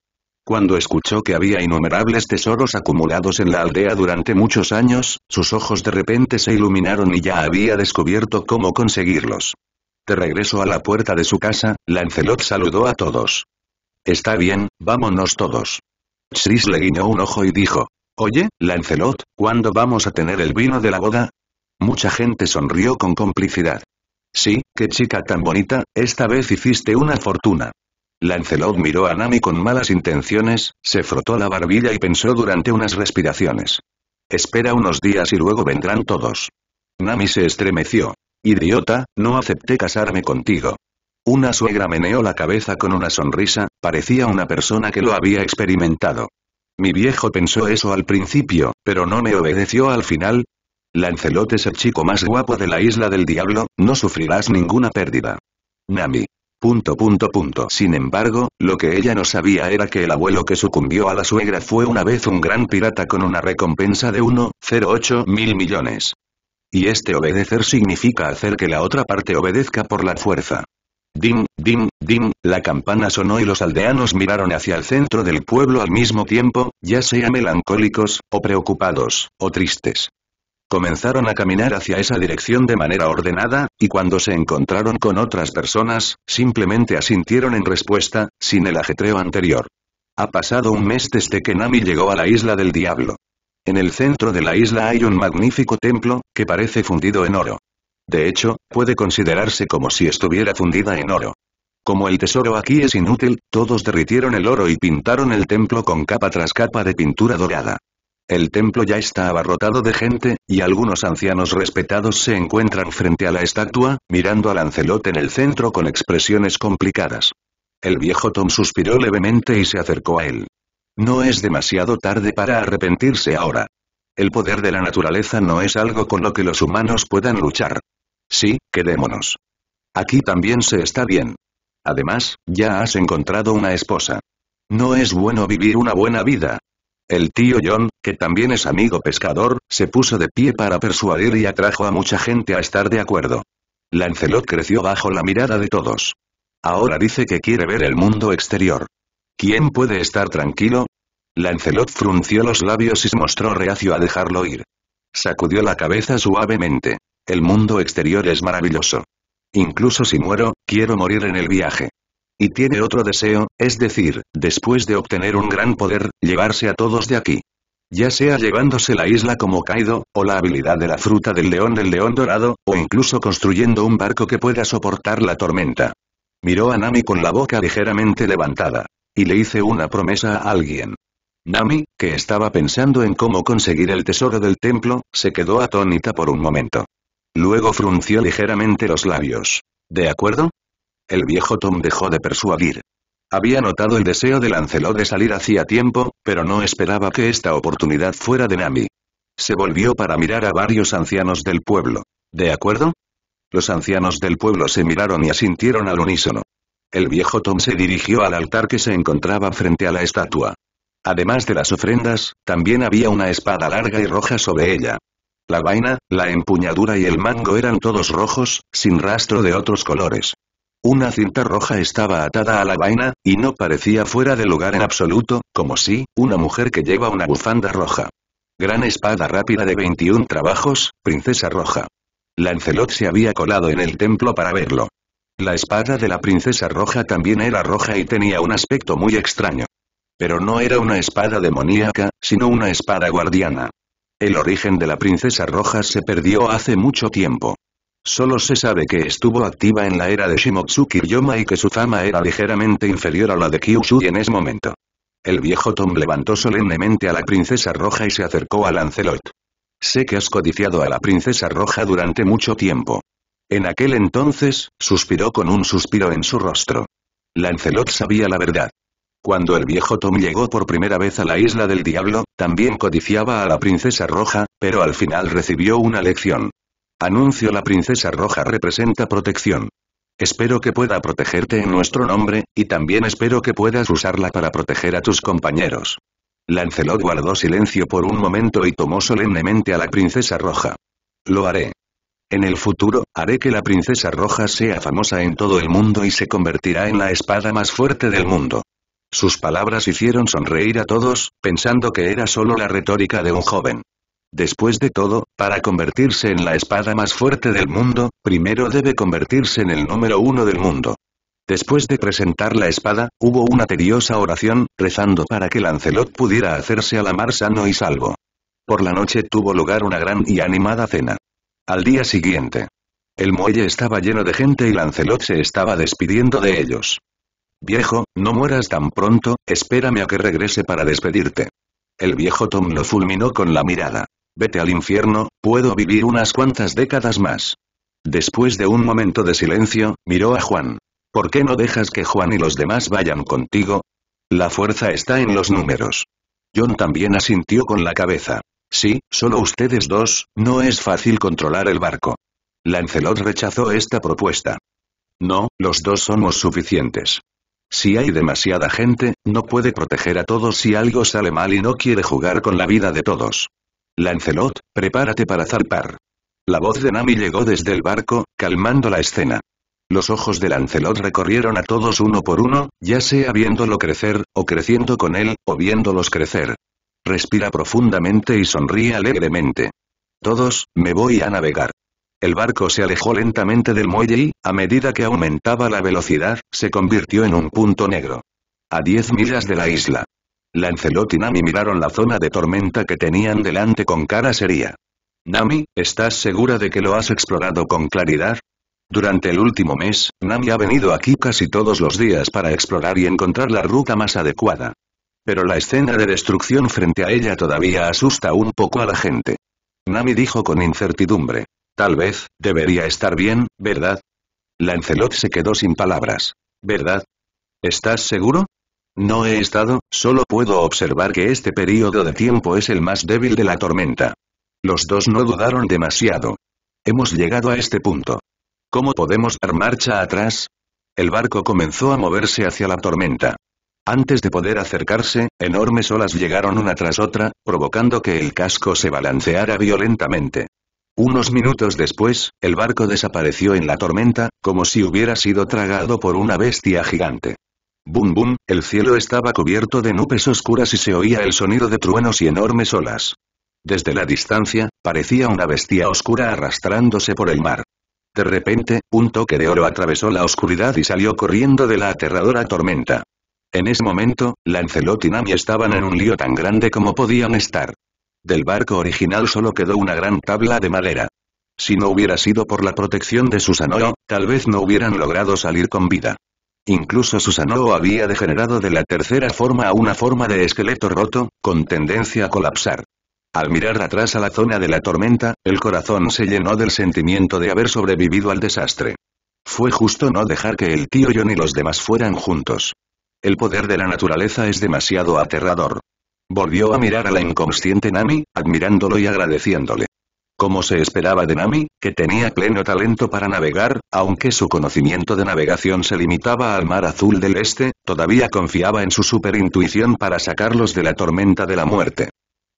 Cuando escuchó que había innumerables tesoros acumulados en la aldea durante muchos años, sus ojos de repente se iluminaron y ya había descubierto cómo conseguirlos. De regreso a la puerta de su casa, Lancelot saludó a todos. Está bien, vámonos todos. Chris le guiñó un ojo y dijo, Oye, Lancelot, ¿cuándo vamos a tener el vino de la boda? Mucha gente sonrió con complicidad. Sí, qué chica tan bonita, esta vez hiciste una fortuna. Lancelot miró a Nami con malas intenciones, se frotó la barbilla y pensó durante unas respiraciones. Espera unos días y luego vendrán todos. Nami se estremeció. Idiota, no acepté casarme contigo. Una suegra meneó la cabeza con una sonrisa, parecía una persona que lo había experimentado. Mi viejo pensó eso al principio, pero no me obedeció al final. Lancelot es el chico más guapo de la isla del diablo, no sufrirás ninguna pérdida. Nami. Punto punto punto. Sin embargo, lo que ella no sabía era que el abuelo que sucumbió a la suegra fue una vez un gran pirata con una recompensa de 1,08 mil millones. Y este obedecer significa hacer que la otra parte obedezca por la fuerza. Dim, dim, dim, la campana sonó y los aldeanos miraron hacia el centro del pueblo al mismo tiempo, ya sea melancólicos, o preocupados, o tristes. Comenzaron a caminar hacia esa dirección de manera ordenada, y cuando se encontraron con otras personas, simplemente asintieron en respuesta, sin el ajetreo anterior. Ha pasado un mes desde que Nami llegó a la isla del diablo. En el centro de la isla hay un magnífico templo, que parece fundido en oro. De hecho, puede considerarse como si estuviera fundida en oro. Como el tesoro aquí es inútil, todos derritieron el oro y pintaron el templo con capa tras capa de pintura dorada. El templo ya está abarrotado de gente, y algunos ancianos respetados se encuentran frente a la estatua, mirando al Lancelot en el centro con expresiones complicadas. El viejo Tom suspiró levemente y se acercó a él. No es demasiado tarde para arrepentirse ahora. El poder de la naturaleza no es algo con lo que los humanos puedan luchar. Sí, quedémonos. Aquí también se está bien. Además, ya has encontrado una esposa. No es bueno vivir una buena vida. El tío John, que también es amigo pescador, se puso de pie para persuadir y atrajo a mucha gente a estar de acuerdo. Lancelot creció bajo la mirada de todos. Ahora dice que quiere ver el mundo exterior. ¿Quién puede estar tranquilo? Lancelot frunció los labios y se mostró reacio a dejarlo ir. Sacudió la cabeza suavemente. El mundo exterior es maravilloso. Incluso si muero, quiero morir en el viaje. Y tiene otro deseo, es decir, después de obtener un gran poder, llevarse a todos de aquí. Ya sea llevándose la isla como Kaido, o la habilidad de la fruta del león del león dorado, o incluso construyendo un barco que pueda soportar la tormenta. Miró a Nami con la boca ligeramente levantada. Y le hice una promesa a alguien. Nami, que estaba pensando en cómo conseguir el tesoro del templo, se quedó atónita por un momento. Luego frunció ligeramente los labios. ¿De acuerdo? El viejo Tom dejó de persuadir. Había notado el deseo de Lancelot de salir hacía tiempo, pero no esperaba que esta oportunidad fuera de Nami. Se volvió para mirar a varios ancianos del pueblo. ¿De acuerdo? Los ancianos del pueblo se miraron y asintieron al unísono. El viejo Tom se dirigió al altar que se encontraba frente a la estatua. Además de las ofrendas, también había una espada larga y roja sobre ella. La vaina, la empuñadura y el mango eran todos rojos, sin rastro de otros colores. Una cinta roja estaba atada a la vaina, y no parecía fuera de lugar en absoluto, como si, una mujer que lleva una bufanda roja. Gran espada rápida de 21 trabajos, princesa roja. Lancelot se había colado en el templo para verlo. La espada de la princesa roja también era roja y tenía un aspecto muy extraño. Pero no era una espada demoníaca, sino una espada guardiana. El origen de la princesa roja se perdió hace mucho tiempo. Solo se sabe que estuvo activa en la era de Shimotsuki Ryoma y que su fama era ligeramente inferior a la de Kyushu en ese momento. El viejo Tom levantó solemnemente a la princesa roja y se acercó a Lancelot. Sé que has codiciado a la princesa roja durante mucho tiempo. En aquel entonces, suspiró con un suspiro en su rostro. Lancelot sabía la verdad. Cuando el viejo Tom llegó por primera vez a la isla del diablo, también codiciaba a la princesa roja, pero al final recibió una lección. Anuncio la princesa roja representa protección. Espero que pueda protegerte en nuestro nombre, y también espero que puedas usarla para proteger a tus compañeros. Lancelot guardó silencio por un momento y tomó solemnemente a la princesa roja. Lo haré. En el futuro, haré que la princesa roja sea famosa en todo el mundo y se convertirá en la espada más fuerte del mundo. Sus palabras hicieron sonreír a todos, pensando que era solo la retórica de un joven. Después de todo, para convertirse en la espada más fuerte del mundo, primero debe convertirse en el número uno del mundo. Después de presentar la espada, hubo una tediosa oración, rezando para que Lancelot pudiera hacerse a la mar sano y salvo. Por la noche tuvo lugar una gran y animada cena. Al día siguiente. El muelle estaba lleno de gente y Lancelot se estaba despidiendo de ellos. Viejo, no mueras tan pronto, espérame a que regrese para despedirte. El viejo Tom lo fulminó con la mirada. Vete al infierno, puedo vivir unas cuantas décadas más. Después de un momento de silencio, miró a Juan. ¿Por qué no dejas que Juan y los demás vayan contigo? La fuerza está en los números. John también asintió con la cabeza. Sí, solo ustedes dos, no es fácil controlar el barco. Lancelot rechazó esta propuesta. No, los dos somos suficientes. Si hay demasiada gente, no puede proteger a todos si algo sale mal y no quiere jugar con la vida de todos. Lancelot, prepárate para zarpar. La voz de Nami llegó desde el barco, calmando la escena. Los ojos de Lancelot recorrieron a todos uno por uno, ya sea viéndolo crecer, o creciendo con él, o viéndolos crecer. Respira profundamente y sonríe alegremente. Todos, me voy a navegar. El barco se alejó lentamente del muelle y, a medida que aumentaba la velocidad, se convirtió en un punto negro. A 10 millas de la isla. Lancelot y Nami miraron la zona de tormenta que tenían delante con cara seria. Nami, ¿estás segura de que lo has explorado con claridad? Durante el último mes, Nami ha venido aquí casi todos los días para explorar y encontrar la ruta más adecuada. Pero la escena de destrucción frente a ella todavía asusta un poco a la gente. Nami dijo con incertidumbre. Tal vez, debería estar bien, ¿verdad? Lancelot se quedó sin palabras. ¿Verdad? ¿Estás seguro? No he estado, solo puedo observar que este periodo de tiempo es el más débil de la tormenta. Los dos no dudaron demasiado. Hemos llegado a este punto. ¿Cómo podemos dar marcha atrás? El barco comenzó a moverse hacia la tormenta. Antes de poder acercarse, enormes olas llegaron una tras otra, provocando que el casco se balanceara violentamente. Unos minutos después, el barco desapareció en la tormenta, como si hubiera sido tragado por una bestia gigante. Bum bum, el cielo estaba cubierto de nubes oscuras y se oía el sonido de truenos y enormes olas. Desde la distancia, parecía una bestia oscura arrastrándose por el mar. De repente, un toque de oro atravesó la oscuridad y salió corriendo de la aterradora tormenta. En ese momento, Lancelot y Nami estaban en un lío tan grande como podían estar. Del barco original solo quedó una gran tabla de madera. Si no hubiera sido por la protección de Susanoo, tal vez no hubieran logrado salir con vida. Incluso Susanoo había degenerado de la tercera forma a una forma de esqueleto roto, con tendencia a colapsar. Al mirar atrás a la zona de la tormenta, el corazón se llenó del sentimiento de haber sobrevivido al desastre. Fue justo no dejar que el tío John y los demás fueran juntos. El poder de la naturaleza es demasiado aterrador. Volvió a mirar a la inconsciente Nami, admirándolo y agradeciéndole. Como se esperaba de Nami, que tenía pleno talento para navegar, aunque su conocimiento de navegación se limitaba al mar azul del este, todavía confiaba en su superintuición para sacarlos de la tormenta de la muerte.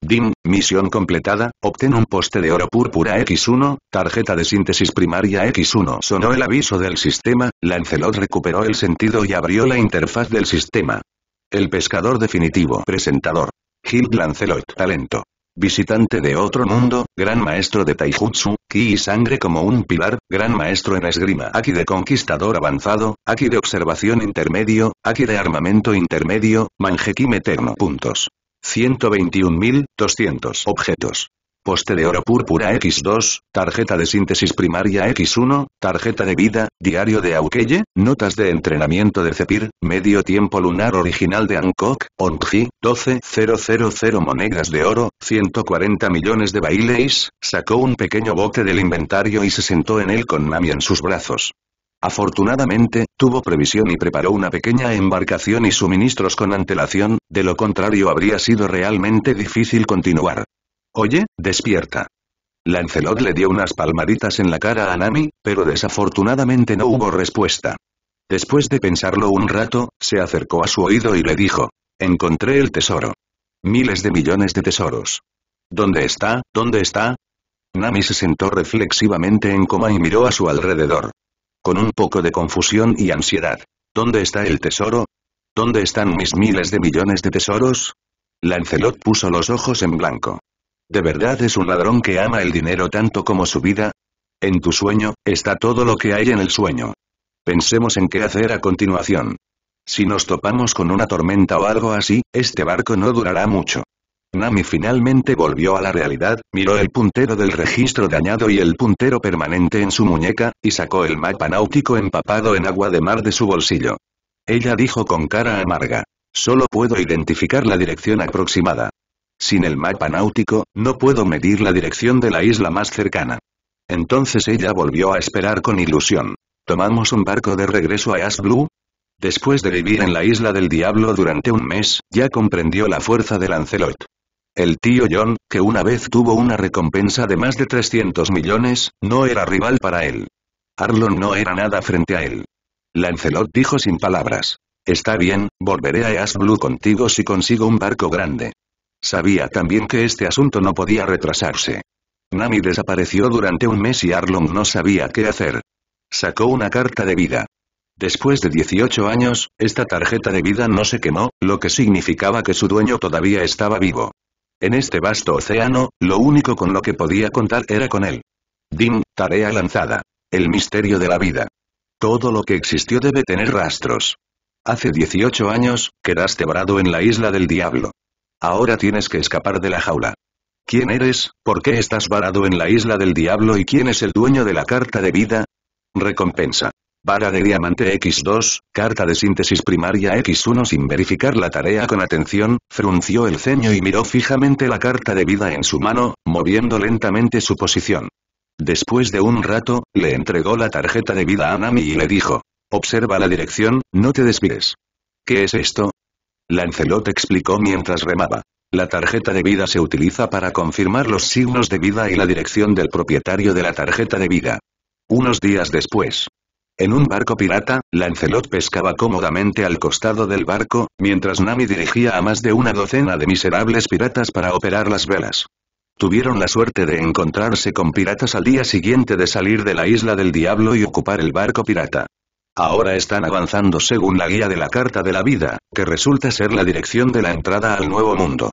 DIM, misión completada, obtén un poste de oro púrpura X1, tarjeta de síntesis primaria X1. Sonó el aviso del sistema, Lancelot recuperó el sentido y abrió la interfaz del sistema. El pescador definitivo. Presentador. Gil Lancelot Talento. Visitante de otro mundo, gran maestro de taijutsu, ki y sangre como un pilar, gran maestro en esgrima, aki de conquistador avanzado, aki de observación intermedio, aki de armamento intermedio, manjekime eterno. Puntos. 121.200 objetos poste de oro púrpura X2, tarjeta de síntesis primaria X1, tarjeta de vida, diario de Aukeye, notas de entrenamiento de Cepir, medio tiempo lunar original de Hancock, Onji, 12.000 monedas de oro, 140 millones de bailes. sacó un pequeño bote del inventario y se sentó en él con Nami en sus brazos. Afortunadamente, tuvo previsión y preparó una pequeña embarcación y suministros con antelación, de lo contrario habría sido realmente difícil continuar. Oye, despierta. Lancelot le dio unas palmaditas en la cara a Nami, pero desafortunadamente no hubo respuesta. Después de pensarlo un rato, se acercó a su oído y le dijo. Encontré el tesoro. Miles de millones de tesoros. ¿Dónde está? ¿Dónde está? Nami se sentó reflexivamente en coma y miró a su alrededor. Con un poco de confusión y ansiedad. ¿Dónde está el tesoro? ¿Dónde están mis miles de millones de tesoros? Lancelot puso los ojos en blanco. ¿De verdad es un ladrón que ama el dinero tanto como su vida? En tu sueño, está todo lo que hay en el sueño. Pensemos en qué hacer a continuación. Si nos topamos con una tormenta o algo así, este barco no durará mucho. Nami finalmente volvió a la realidad, miró el puntero del registro dañado y el puntero permanente en su muñeca, y sacó el mapa náutico empapado en agua de mar de su bolsillo. Ella dijo con cara amarga. Solo puedo identificar la dirección aproximada. Sin el mapa náutico, no puedo medir la dirección de la isla más cercana. Entonces ella volvió a esperar con ilusión. ¿Tomamos un barco de regreso a Ash Blue? Después de vivir en la isla del diablo durante un mes, ya comprendió la fuerza de Lancelot. El tío John, que una vez tuvo una recompensa de más de 300 millones, no era rival para él. Arlon no era nada frente a él. Lancelot dijo sin palabras. Está bien, volveré a Ash Blue contigo si consigo un barco grande. Sabía también que este asunto no podía retrasarse. Nami desapareció durante un mes y Arlong no sabía qué hacer. Sacó una carta de vida. Después de 18 años, esta tarjeta de vida no se quemó, lo que significaba que su dueño todavía estaba vivo. En este vasto océano, lo único con lo que podía contar era con él. Dim, tarea lanzada. El misterio de la vida. Todo lo que existió debe tener rastros. Hace 18 años, quedaste varado en la isla del diablo. Ahora tienes que escapar de la jaula. ¿Quién eres? ¿Por qué estás varado en la isla del diablo y quién es el dueño de la carta de vida? Recompensa. Vara de diamante X2, carta de síntesis primaria X1 sin verificar la tarea con atención, frunció el ceño y miró fijamente la carta de vida en su mano, moviendo lentamente su posición. Después de un rato, le entregó la tarjeta de vida a Nami y le dijo. Observa la dirección, no te despides. ¿Qué es esto? Lancelot explicó mientras remaba. La tarjeta de vida se utiliza para confirmar los signos de vida y la dirección del propietario de la tarjeta de vida. Unos días después. En un barco pirata, Lancelot pescaba cómodamente al costado del barco, mientras Nami dirigía a más de una docena de miserables piratas para operar las velas. Tuvieron la suerte de encontrarse con piratas al día siguiente de salir de la isla del diablo y ocupar el barco pirata. Ahora están avanzando según la guía de la Carta de la Vida, que resulta ser la dirección de la entrada al Nuevo Mundo.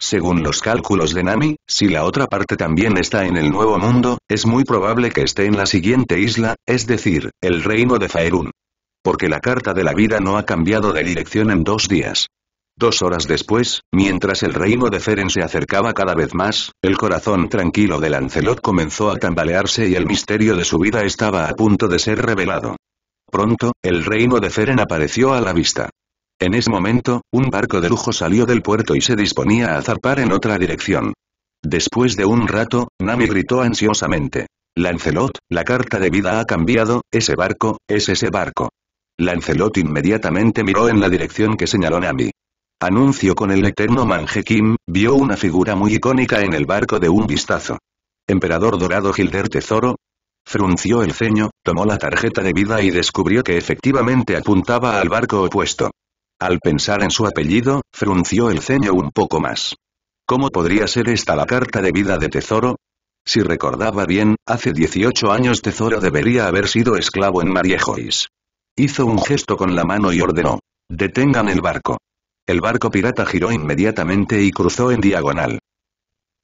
Según los cálculos de Nami, si la otra parte también está en el Nuevo Mundo, es muy probable que esté en la siguiente isla, es decir, el reino de Faerun. Porque la Carta de la Vida no ha cambiado de dirección en dos días. Dos horas después, mientras el reino de Feren se acercaba cada vez más, el corazón tranquilo de Lancelot comenzó a tambalearse y el misterio de su vida estaba a punto de ser revelado. Pronto, el reino de Feren apareció a la vista. En ese momento, un barco de lujo salió del puerto y se disponía a zarpar en otra dirección. Después de un rato, Nami gritó ansiosamente. Lancelot, la carta de vida ha cambiado, ese barco, es ese barco. Lancelot inmediatamente miró en la dirección que señaló Nami. Anuncio con el eterno Kim, vio una figura muy icónica en el barco de un vistazo. Emperador Dorado Gilder Tesoro, frunció el ceño, tomó la tarjeta de vida y descubrió que efectivamente apuntaba al barco opuesto. Al pensar en su apellido, frunció el ceño un poco más. ¿Cómo podría ser esta la carta de vida de Tesoro? Si recordaba bien, hace 18 años Tesoro debería haber sido esclavo en Mariejois. Hizo un gesto con la mano y ordenó. Detengan el barco. El barco pirata giró inmediatamente y cruzó en diagonal.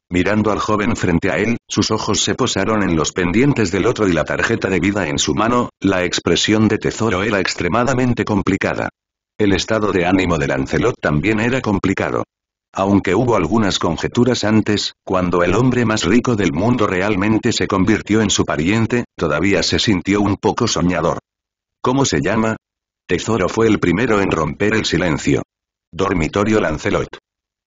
Mirando al joven frente a él, sus ojos se posaron en los pendientes del otro y la tarjeta de vida en su mano, la expresión de tesoro era extremadamente complicada. El estado de ánimo de Lancelot también era complicado. Aunque hubo algunas conjeturas antes, cuando el hombre más rico del mundo realmente se convirtió en su pariente, todavía se sintió un poco soñador. ¿Cómo se llama? Tesoro fue el primero en romper el silencio. Dormitorio Lancelot.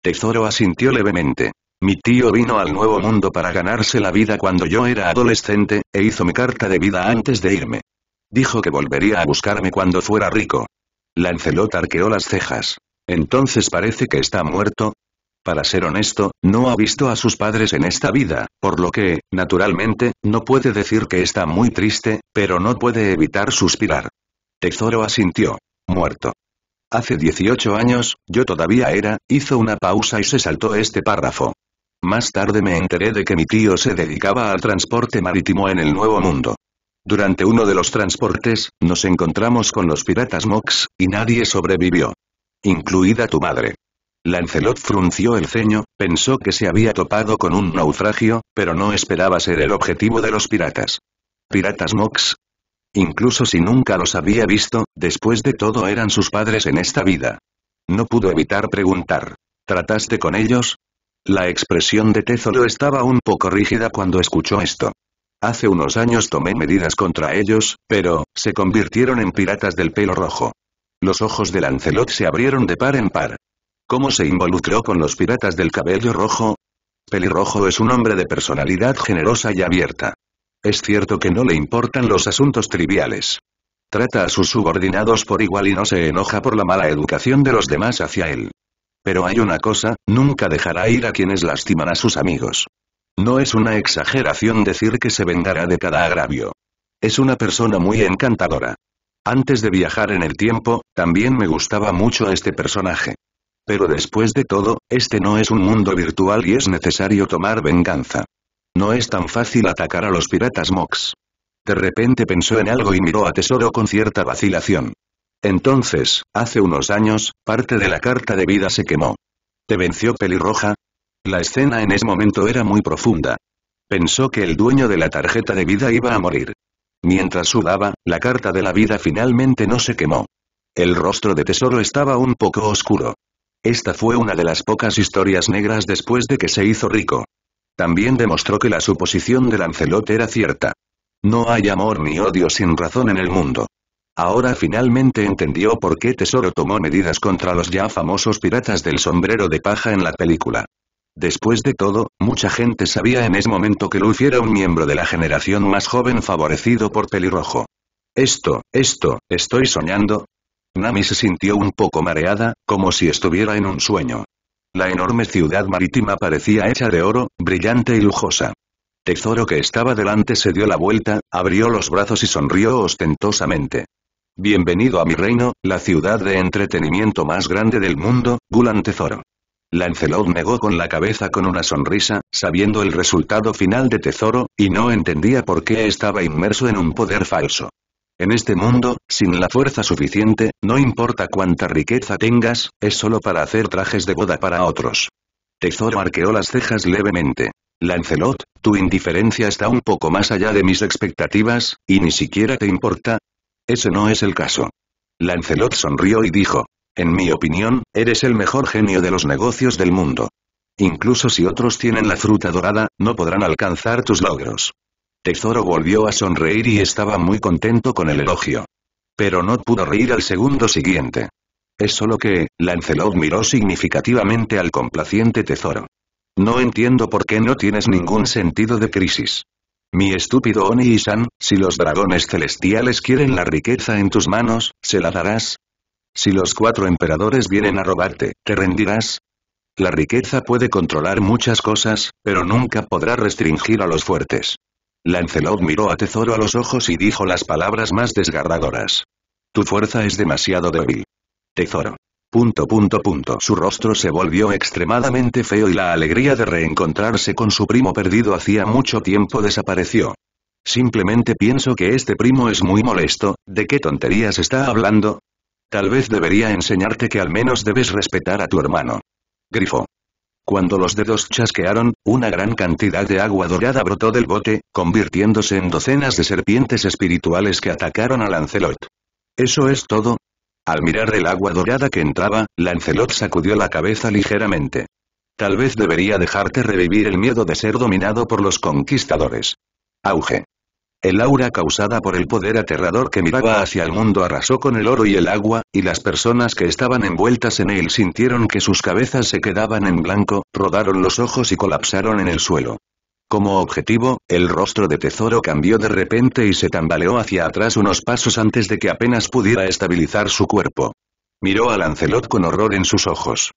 Tesoro asintió levemente. Mi tío vino al Nuevo Mundo para ganarse la vida cuando yo era adolescente, e hizo mi carta de vida antes de irme. Dijo que volvería a buscarme cuando fuera rico. Lancelot arqueó las cejas. Entonces parece que está muerto. Para ser honesto, no ha visto a sus padres en esta vida, por lo que, naturalmente, no puede decir que está muy triste, pero no puede evitar suspirar. Tesoro asintió. Muerto. Hace 18 años, yo todavía era, hizo una pausa y se saltó este párrafo. Más tarde me enteré de que mi tío se dedicaba al transporte marítimo en el Nuevo Mundo. Durante uno de los transportes, nos encontramos con los piratas Mox, y nadie sobrevivió. Incluida tu madre. Lancelot frunció el ceño, pensó que se había topado con un naufragio, pero no esperaba ser el objetivo de los piratas. ¿Piratas Mox? Incluso si nunca los había visto, después de todo eran sus padres en esta vida. No pudo evitar preguntar. ¿Trataste con ellos? La expresión de Tezolo estaba un poco rígida cuando escuchó esto. Hace unos años tomé medidas contra ellos, pero, se convirtieron en piratas del pelo rojo. Los ojos de Lancelot se abrieron de par en par. ¿Cómo se involucró con los piratas del cabello rojo? Pelirrojo es un hombre de personalidad generosa y abierta. Es cierto que no le importan los asuntos triviales. Trata a sus subordinados por igual y no se enoja por la mala educación de los demás hacia él. Pero hay una cosa, nunca dejará ir a quienes lastiman a sus amigos. No es una exageración decir que se vengará de cada agravio. Es una persona muy encantadora. Antes de viajar en el tiempo, también me gustaba mucho este personaje. Pero después de todo, este no es un mundo virtual y es necesario tomar venganza. No es tan fácil atacar a los piratas Mox. De repente pensó en algo y miró a Tesoro con cierta vacilación. Entonces, hace unos años, parte de la carta de vida se quemó. ¿Te venció pelirroja? La escena en ese momento era muy profunda. Pensó que el dueño de la tarjeta de vida iba a morir. Mientras sudaba, la carta de la vida finalmente no se quemó. El rostro de Tesoro estaba un poco oscuro. Esta fue una de las pocas historias negras después de que se hizo rico. También demostró que la suposición de Lancelot era cierta. No hay amor ni odio sin razón en el mundo. Ahora finalmente entendió por qué Tesoro tomó medidas contra los ya famosos piratas del sombrero de paja en la película. Después de todo, mucha gente sabía en ese momento que Luffy era un miembro de la generación más joven favorecido por Pelirrojo. Esto, esto, estoy soñando. Nami se sintió un poco mareada, como si estuviera en un sueño. La enorme ciudad marítima parecía hecha de oro, brillante y lujosa. Tesoro que estaba delante se dio la vuelta, abrió los brazos y sonrió ostentosamente. Bienvenido a mi reino, la ciudad de entretenimiento más grande del mundo, Gulan Tesoro. Lancelot negó con la cabeza con una sonrisa, sabiendo el resultado final de Tesoro, y no entendía por qué estaba inmerso en un poder falso. En este mundo, sin la fuerza suficiente, no importa cuánta riqueza tengas, es solo para hacer trajes de boda para otros. Tesoro arqueó las cejas levemente. Lancelot, tu indiferencia está un poco más allá de mis expectativas, y ni siquiera te importa, ese no es el caso. Lancelot sonrió y dijo, en mi opinión, eres el mejor genio de los negocios del mundo. Incluso si otros tienen la fruta dorada, no podrán alcanzar tus logros. Tesoro volvió a sonreír y estaba muy contento con el elogio. Pero no pudo reír al segundo siguiente. Es solo que, Lancelot miró significativamente al complaciente Tesoro. No entiendo por qué no tienes ningún sentido de crisis. Mi estúpido Oni-san, si los dragones celestiales quieren la riqueza en tus manos, ¿se la darás? Si los cuatro emperadores vienen a robarte, ¿te rendirás? La riqueza puede controlar muchas cosas, pero nunca podrá restringir a los fuertes. Lancelot miró a Tesoro a los ojos y dijo las palabras más desgarradoras. Tu fuerza es demasiado débil. Tesoro. Punto punto punto. Su rostro se volvió extremadamente feo y la alegría de reencontrarse con su primo perdido hacía mucho tiempo desapareció. Simplemente pienso que este primo es muy molesto, ¿de qué tonterías está hablando? Tal vez debería enseñarte que al menos debes respetar a tu hermano. Grifo. Cuando los dedos chasquearon, una gran cantidad de agua dorada brotó del bote, convirtiéndose en docenas de serpientes espirituales que atacaron a Lancelot. Eso es todo, al mirar el agua dorada que entraba, Lancelot sacudió la cabeza ligeramente. Tal vez debería dejarte revivir el miedo de ser dominado por los conquistadores. Auge. El aura causada por el poder aterrador que miraba hacia el mundo arrasó con el oro y el agua, y las personas que estaban envueltas en él sintieron que sus cabezas se quedaban en blanco, rodaron los ojos y colapsaron en el suelo. Como objetivo, el rostro de Tesoro cambió de repente y se tambaleó hacia atrás unos pasos antes de que apenas pudiera estabilizar su cuerpo. Miró a Lancelot con horror en sus ojos.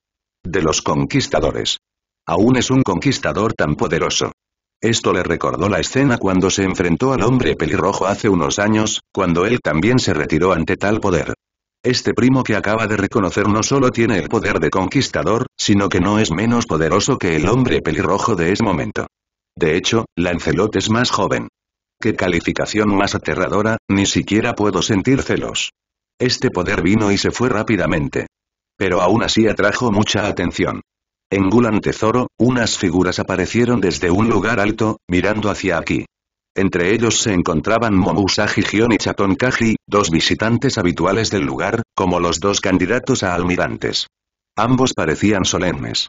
De los conquistadores. Aún es un conquistador tan poderoso. Esto le recordó la escena cuando se enfrentó al hombre pelirrojo hace unos años, cuando él también se retiró ante tal poder. Este primo que acaba de reconocer no solo tiene el poder de conquistador, sino que no es menos poderoso que el hombre pelirrojo de ese momento. De hecho, Lancelot es más joven. ¡Qué calificación más aterradora, ni siquiera puedo sentir celos! Este poder vino y se fue rápidamente. Pero aún así atrajo mucha atención. En Gulan Tesoro, unas figuras aparecieron desde un lugar alto, mirando hacia aquí. Entre ellos se encontraban Momusaji Gion y Chaton Kaji, dos visitantes habituales del lugar, como los dos candidatos a almirantes. Ambos parecían solemnes.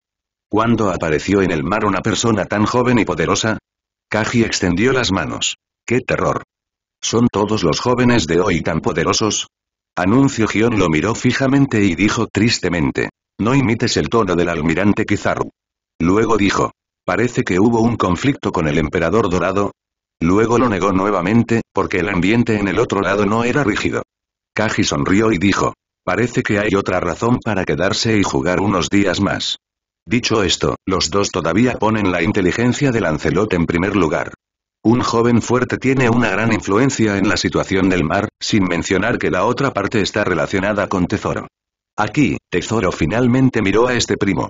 ¿Cuándo apareció en el mar una persona tan joven y poderosa? Kaji extendió las manos. ¡Qué terror! ¿Son todos los jóvenes de hoy tan poderosos? Anuncio Gion lo miró fijamente y dijo tristemente. No imites el tono del almirante Kizaru. Luego dijo. Parece que hubo un conflicto con el emperador dorado. Luego lo negó nuevamente, porque el ambiente en el otro lado no era rígido. Kaji sonrió y dijo. Parece que hay otra razón para quedarse y jugar unos días más. Dicho esto, los dos todavía ponen la inteligencia de Lancelot en primer lugar. Un joven fuerte tiene una gran influencia en la situación del mar, sin mencionar que la otra parte está relacionada con Tesoro. Aquí, Tesoro finalmente miró a este primo.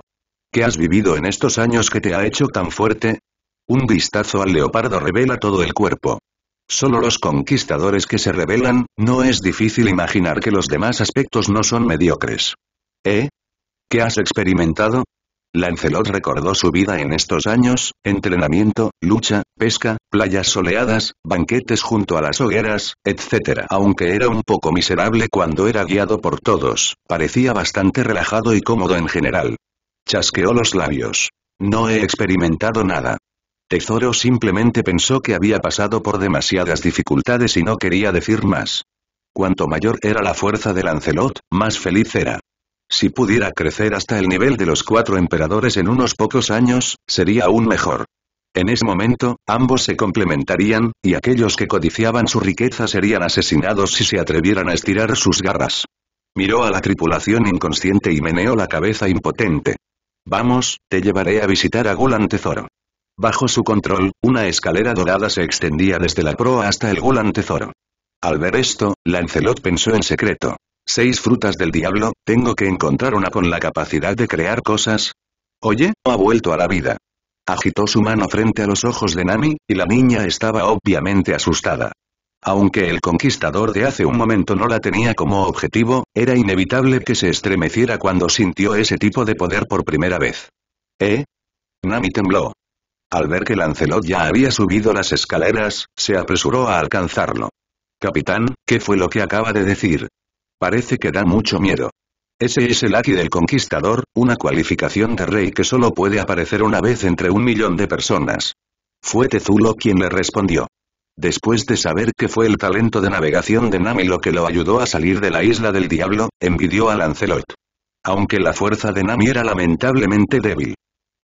¿Qué has vivido en estos años que te ha hecho tan fuerte? Un vistazo al leopardo revela todo el cuerpo. Solo los conquistadores que se revelan, no es difícil imaginar que los demás aspectos no son mediocres. ¿Eh? ¿Qué has experimentado? Lancelot recordó su vida en estos años, entrenamiento, lucha, pesca, playas soleadas, banquetes junto a las hogueras, etc. Aunque era un poco miserable cuando era guiado por todos, parecía bastante relajado y cómodo en general. Chasqueó los labios. No he experimentado nada. Tesoro simplemente pensó que había pasado por demasiadas dificultades y no quería decir más. Cuanto mayor era la fuerza de Lancelot, más feliz era. Si pudiera crecer hasta el nivel de los cuatro emperadores en unos pocos años, sería aún mejor. En ese momento, ambos se complementarían, y aquellos que codiciaban su riqueza serían asesinados si se atrevieran a estirar sus garras. Miró a la tripulación inconsciente y meneó la cabeza impotente. Vamos, te llevaré a visitar a Gulan Tesoro. Bajo su control, una escalera dorada se extendía desde la proa hasta el Golan Tesoro. Al ver esto, Lancelot pensó en secreto. Seis frutas del diablo, tengo que encontrar una con la capacidad de crear cosas. Oye, ha vuelto a la vida. Agitó su mano frente a los ojos de Nami, y la niña estaba obviamente asustada. Aunque el conquistador de hace un momento no la tenía como objetivo, era inevitable que se estremeciera cuando sintió ese tipo de poder por primera vez. ¿Eh? Nami tembló. Al ver que Lancelot ya había subido las escaleras, se apresuró a alcanzarlo. Capitán, ¿qué fue lo que acaba de decir? Parece que da mucho miedo. Ese es el Aki del Conquistador, una cualificación de rey que solo puede aparecer una vez entre un millón de personas. Fue Tezulo quien le respondió. Después de saber que fue el talento de navegación de Nami lo que lo ayudó a salir de la isla del diablo, envidió a Lancelot. Aunque la fuerza de Nami era lamentablemente débil.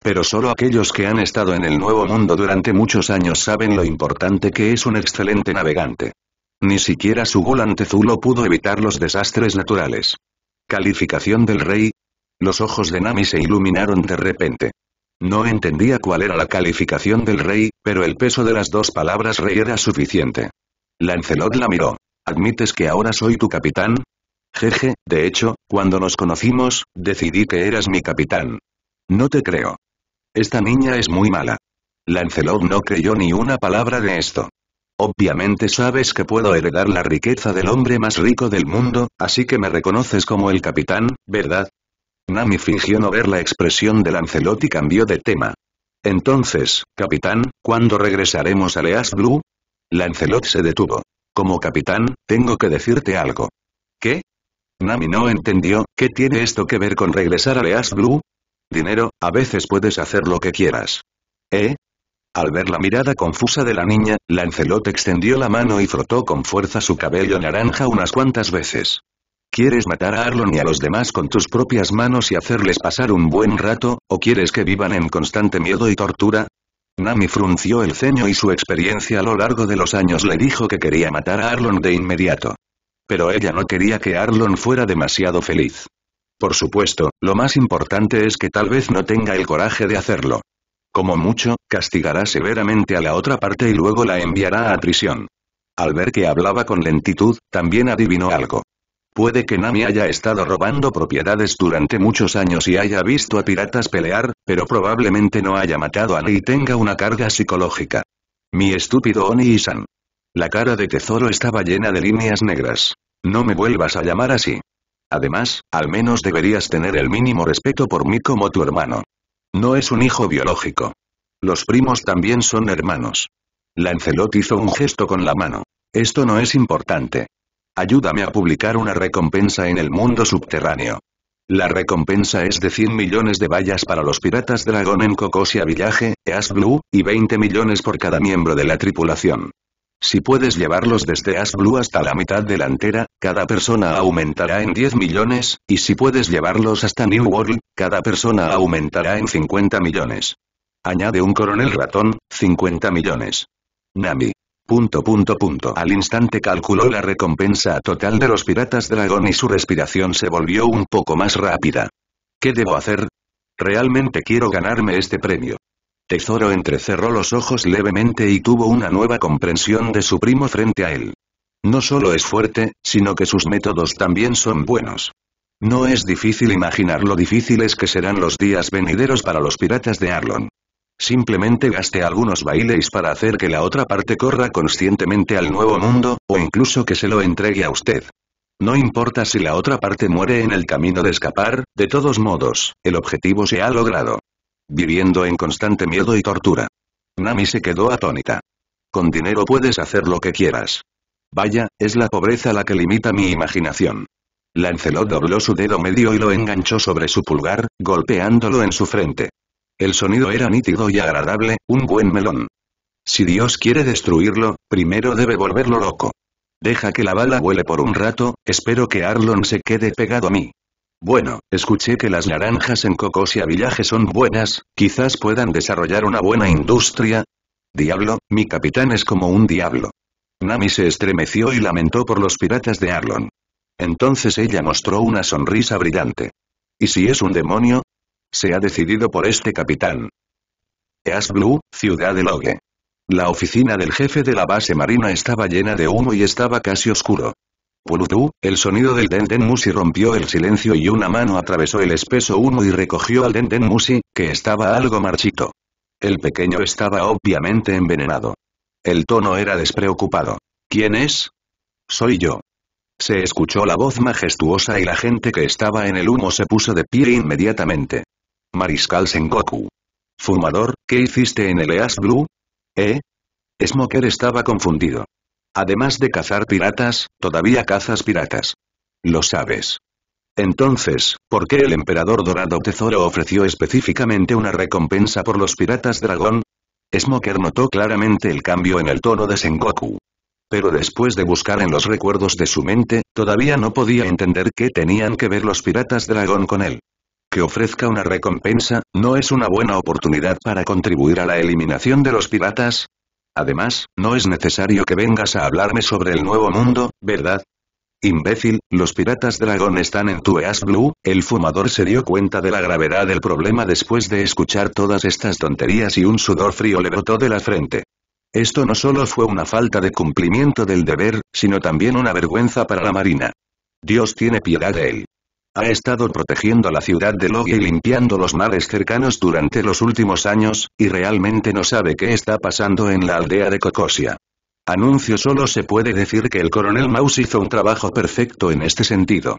Pero solo aquellos que han estado en el Nuevo Mundo durante muchos años saben lo importante que es un excelente navegante. Ni siquiera su volante Zulo pudo evitar los desastres naturales. Calificación del rey. Los ojos de Nami se iluminaron de repente. No entendía cuál era la calificación del rey, pero el peso de las dos palabras rey era suficiente. Lancelot la miró. ¿Admites que ahora soy tu capitán? Jeje, de hecho, cuando nos conocimos, decidí que eras mi capitán. No te creo. Esta niña es muy mala. Lancelot no creyó ni una palabra de esto. Obviamente sabes que puedo heredar la riqueza del hombre más rico del mundo, así que me reconoces como el capitán, ¿verdad? Nami fingió no ver la expresión de Lancelot y cambió de tema. Entonces, capitán, ¿cuándo regresaremos a Leas Blue? Lancelot se detuvo. Como capitán, tengo que decirte algo. ¿Qué? Nami no entendió, ¿qué tiene esto que ver con regresar a Leas Blue? Dinero, a veces puedes hacer lo que quieras. ¿Eh? Al ver la mirada confusa de la niña, Lancelot extendió la mano y frotó con fuerza su cabello naranja unas cuantas veces. ¿Quieres matar a Arlon y a los demás con tus propias manos y hacerles pasar un buen rato, o quieres que vivan en constante miedo y tortura? Nami frunció el ceño y su experiencia a lo largo de los años le dijo que quería matar a Arlon de inmediato. Pero ella no quería que Arlon fuera demasiado feliz. Por supuesto, lo más importante es que tal vez no tenga el coraje de hacerlo. Como mucho, castigará severamente a la otra parte y luego la enviará a prisión. Al ver que hablaba con lentitud, también adivinó algo. Puede que Nami haya estado robando propiedades durante muchos años y haya visto a piratas pelear, pero probablemente no haya matado a Nami y tenga una carga psicológica. Mi estúpido oni Isan. La cara de Tesoro estaba llena de líneas negras. No me vuelvas a llamar así. Además, al menos deberías tener el mínimo respeto por mí como tu hermano. No es un hijo biológico. Los primos también son hermanos. Lancelot hizo un gesto con la mano. Esto no es importante. Ayúdame a publicar una recompensa en el mundo subterráneo. La recompensa es de 100 millones de vallas para los piratas dragón en Cocosia Village, As Blue, y 20 millones por cada miembro de la tripulación. Si puedes llevarlos desde As Blue hasta la mitad delantera, cada persona aumentará en 10 millones, y si puedes llevarlos hasta New World, cada persona aumentará en 50 millones. Añade un coronel ratón, 50 millones. Nami. Punto punto punto. Al instante calculó la recompensa total de los piratas dragón y su respiración se volvió un poco más rápida. ¿Qué debo hacer? Realmente quiero ganarme este premio. Tesoro entrecerró los ojos levemente y tuvo una nueva comprensión de su primo frente a él. No solo es fuerte, sino que sus métodos también son buenos. No es difícil imaginar lo difíciles que serán los días venideros para los piratas de Arlon. Simplemente gaste algunos bailes para hacer que la otra parte corra conscientemente al nuevo mundo, o incluso que se lo entregue a usted. No importa si la otra parte muere en el camino de escapar, de todos modos, el objetivo se ha logrado viviendo en constante miedo y tortura. Nami se quedó atónita. Con dinero puedes hacer lo que quieras. Vaya, es la pobreza la que limita mi imaginación. Lancelot dobló su dedo medio y lo enganchó sobre su pulgar, golpeándolo en su frente. El sonido era nítido y agradable, un buen melón. Si Dios quiere destruirlo, primero debe volverlo loco. Deja que la bala vuele por un rato, espero que Arlon se quede pegado a mí. Bueno, escuché que las naranjas en Cocosia Village son buenas, quizás puedan desarrollar una buena industria. Diablo, mi capitán es como un diablo. Nami se estremeció y lamentó por los piratas de Arlon. Entonces ella mostró una sonrisa brillante. ¿Y si es un demonio? Se ha decidido por este capitán. East Blue, ciudad de Logue. La oficina del jefe de la base marina estaba llena de humo y estaba casi oscuro. Pulutú, el sonido del Denden Musi rompió el silencio y una mano atravesó el espeso humo y recogió al Denden Musi, que estaba algo marchito. El pequeño estaba obviamente envenenado. El tono era despreocupado. ¿Quién es? Soy yo. Se escuchó la voz majestuosa y la gente que estaba en el humo se puso de pie inmediatamente. Mariscal Sengoku. Fumador, ¿qué hiciste en el East Blue? ¿Eh? Smoker estaba confundido. Además de cazar piratas, todavía cazas piratas. Lo sabes. Entonces, ¿por qué el emperador dorado tesoro ofreció específicamente una recompensa por los piratas dragón? Smoker notó claramente el cambio en el tono de Sengoku. Pero después de buscar en los recuerdos de su mente, todavía no podía entender qué tenían que ver los piratas dragón con él. Que ofrezca una recompensa, ¿no es una buena oportunidad para contribuir a la eliminación de los piratas? Además, no es necesario que vengas a hablarme sobre el nuevo mundo, ¿verdad? Imbécil, los piratas dragón están en tu EAS Blue, el fumador se dio cuenta de la gravedad del problema después de escuchar todas estas tonterías y un sudor frío le brotó de la frente. Esto no solo fue una falta de cumplimiento del deber, sino también una vergüenza para la marina. Dios tiene piedad de él. Ha estado protegiendo la ciudad de Logia y limpiando los mares cercanos durante los últimos años, y realmente no sabe qué está pasando en la aldea de Cocosia. Anuncio solo se puede decir que el coronel Maus hizo un trabajo perfecto en este sentido.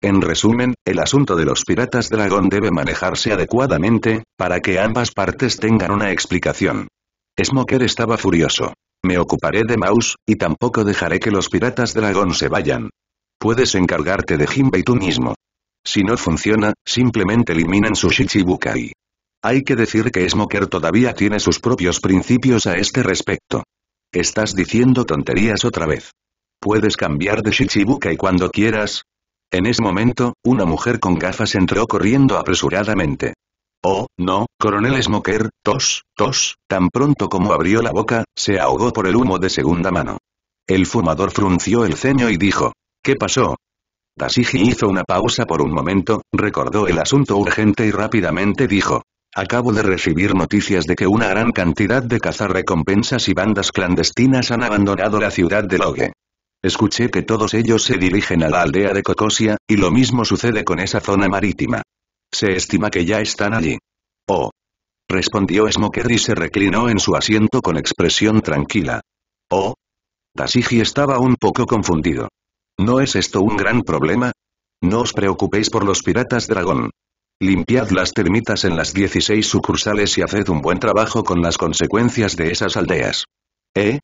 En resumen, el asunto de los piratas dragón debe manejarse adecuadamente, para que ambas partes tengan una explicación. Smoker estaba furioso. Me ocuparé de Maus, y tampoco dejaré que los piratas dragón se vayan. Puedes encargarte de y tú mismo. Si no funciona, simplemente eliminan su Shichibukai. Hay que decir que Smoker todavía tiene sus propios principios a este respecto. Estás diciendo tonterías otra vez. Puedes cambiar de Shichibukai cuando quieras. En ese momento, una mujer con gafas entró corriendo apresuradamente. Oh, no, coronel Smoker, tos, tos, tan pronto como abrió la boca, se ahogó por el humo de segunda mano. El fumador frunció el ceño y dijo. ¿Qué pasó? Dasigi hizo una pausa por un momento, recordó el asunto urgente y rápidamente dijo. Acabo de recibir noticias de que una gran cantidad de cazarrecompensas y bandas clandestinas han abandonado la ciudad de Logue. Escuché que todos ellos se dirigen a la aldea de Cocosia, y lo mismo sucede con esa zona marítima. Se estima que ya están allí. Oh. Respondió Smoker y se reclinó en su asiento con expresión tranquila. Oh. Dasigi estaba un poco confundido. ¿No es esto un gran problema? No os preocupéis por los piratas dragón. Limpiad las termitas en las 16 sucursales y haced un buen trabajo con las consecuencias de esas aldeas. ¿Eh?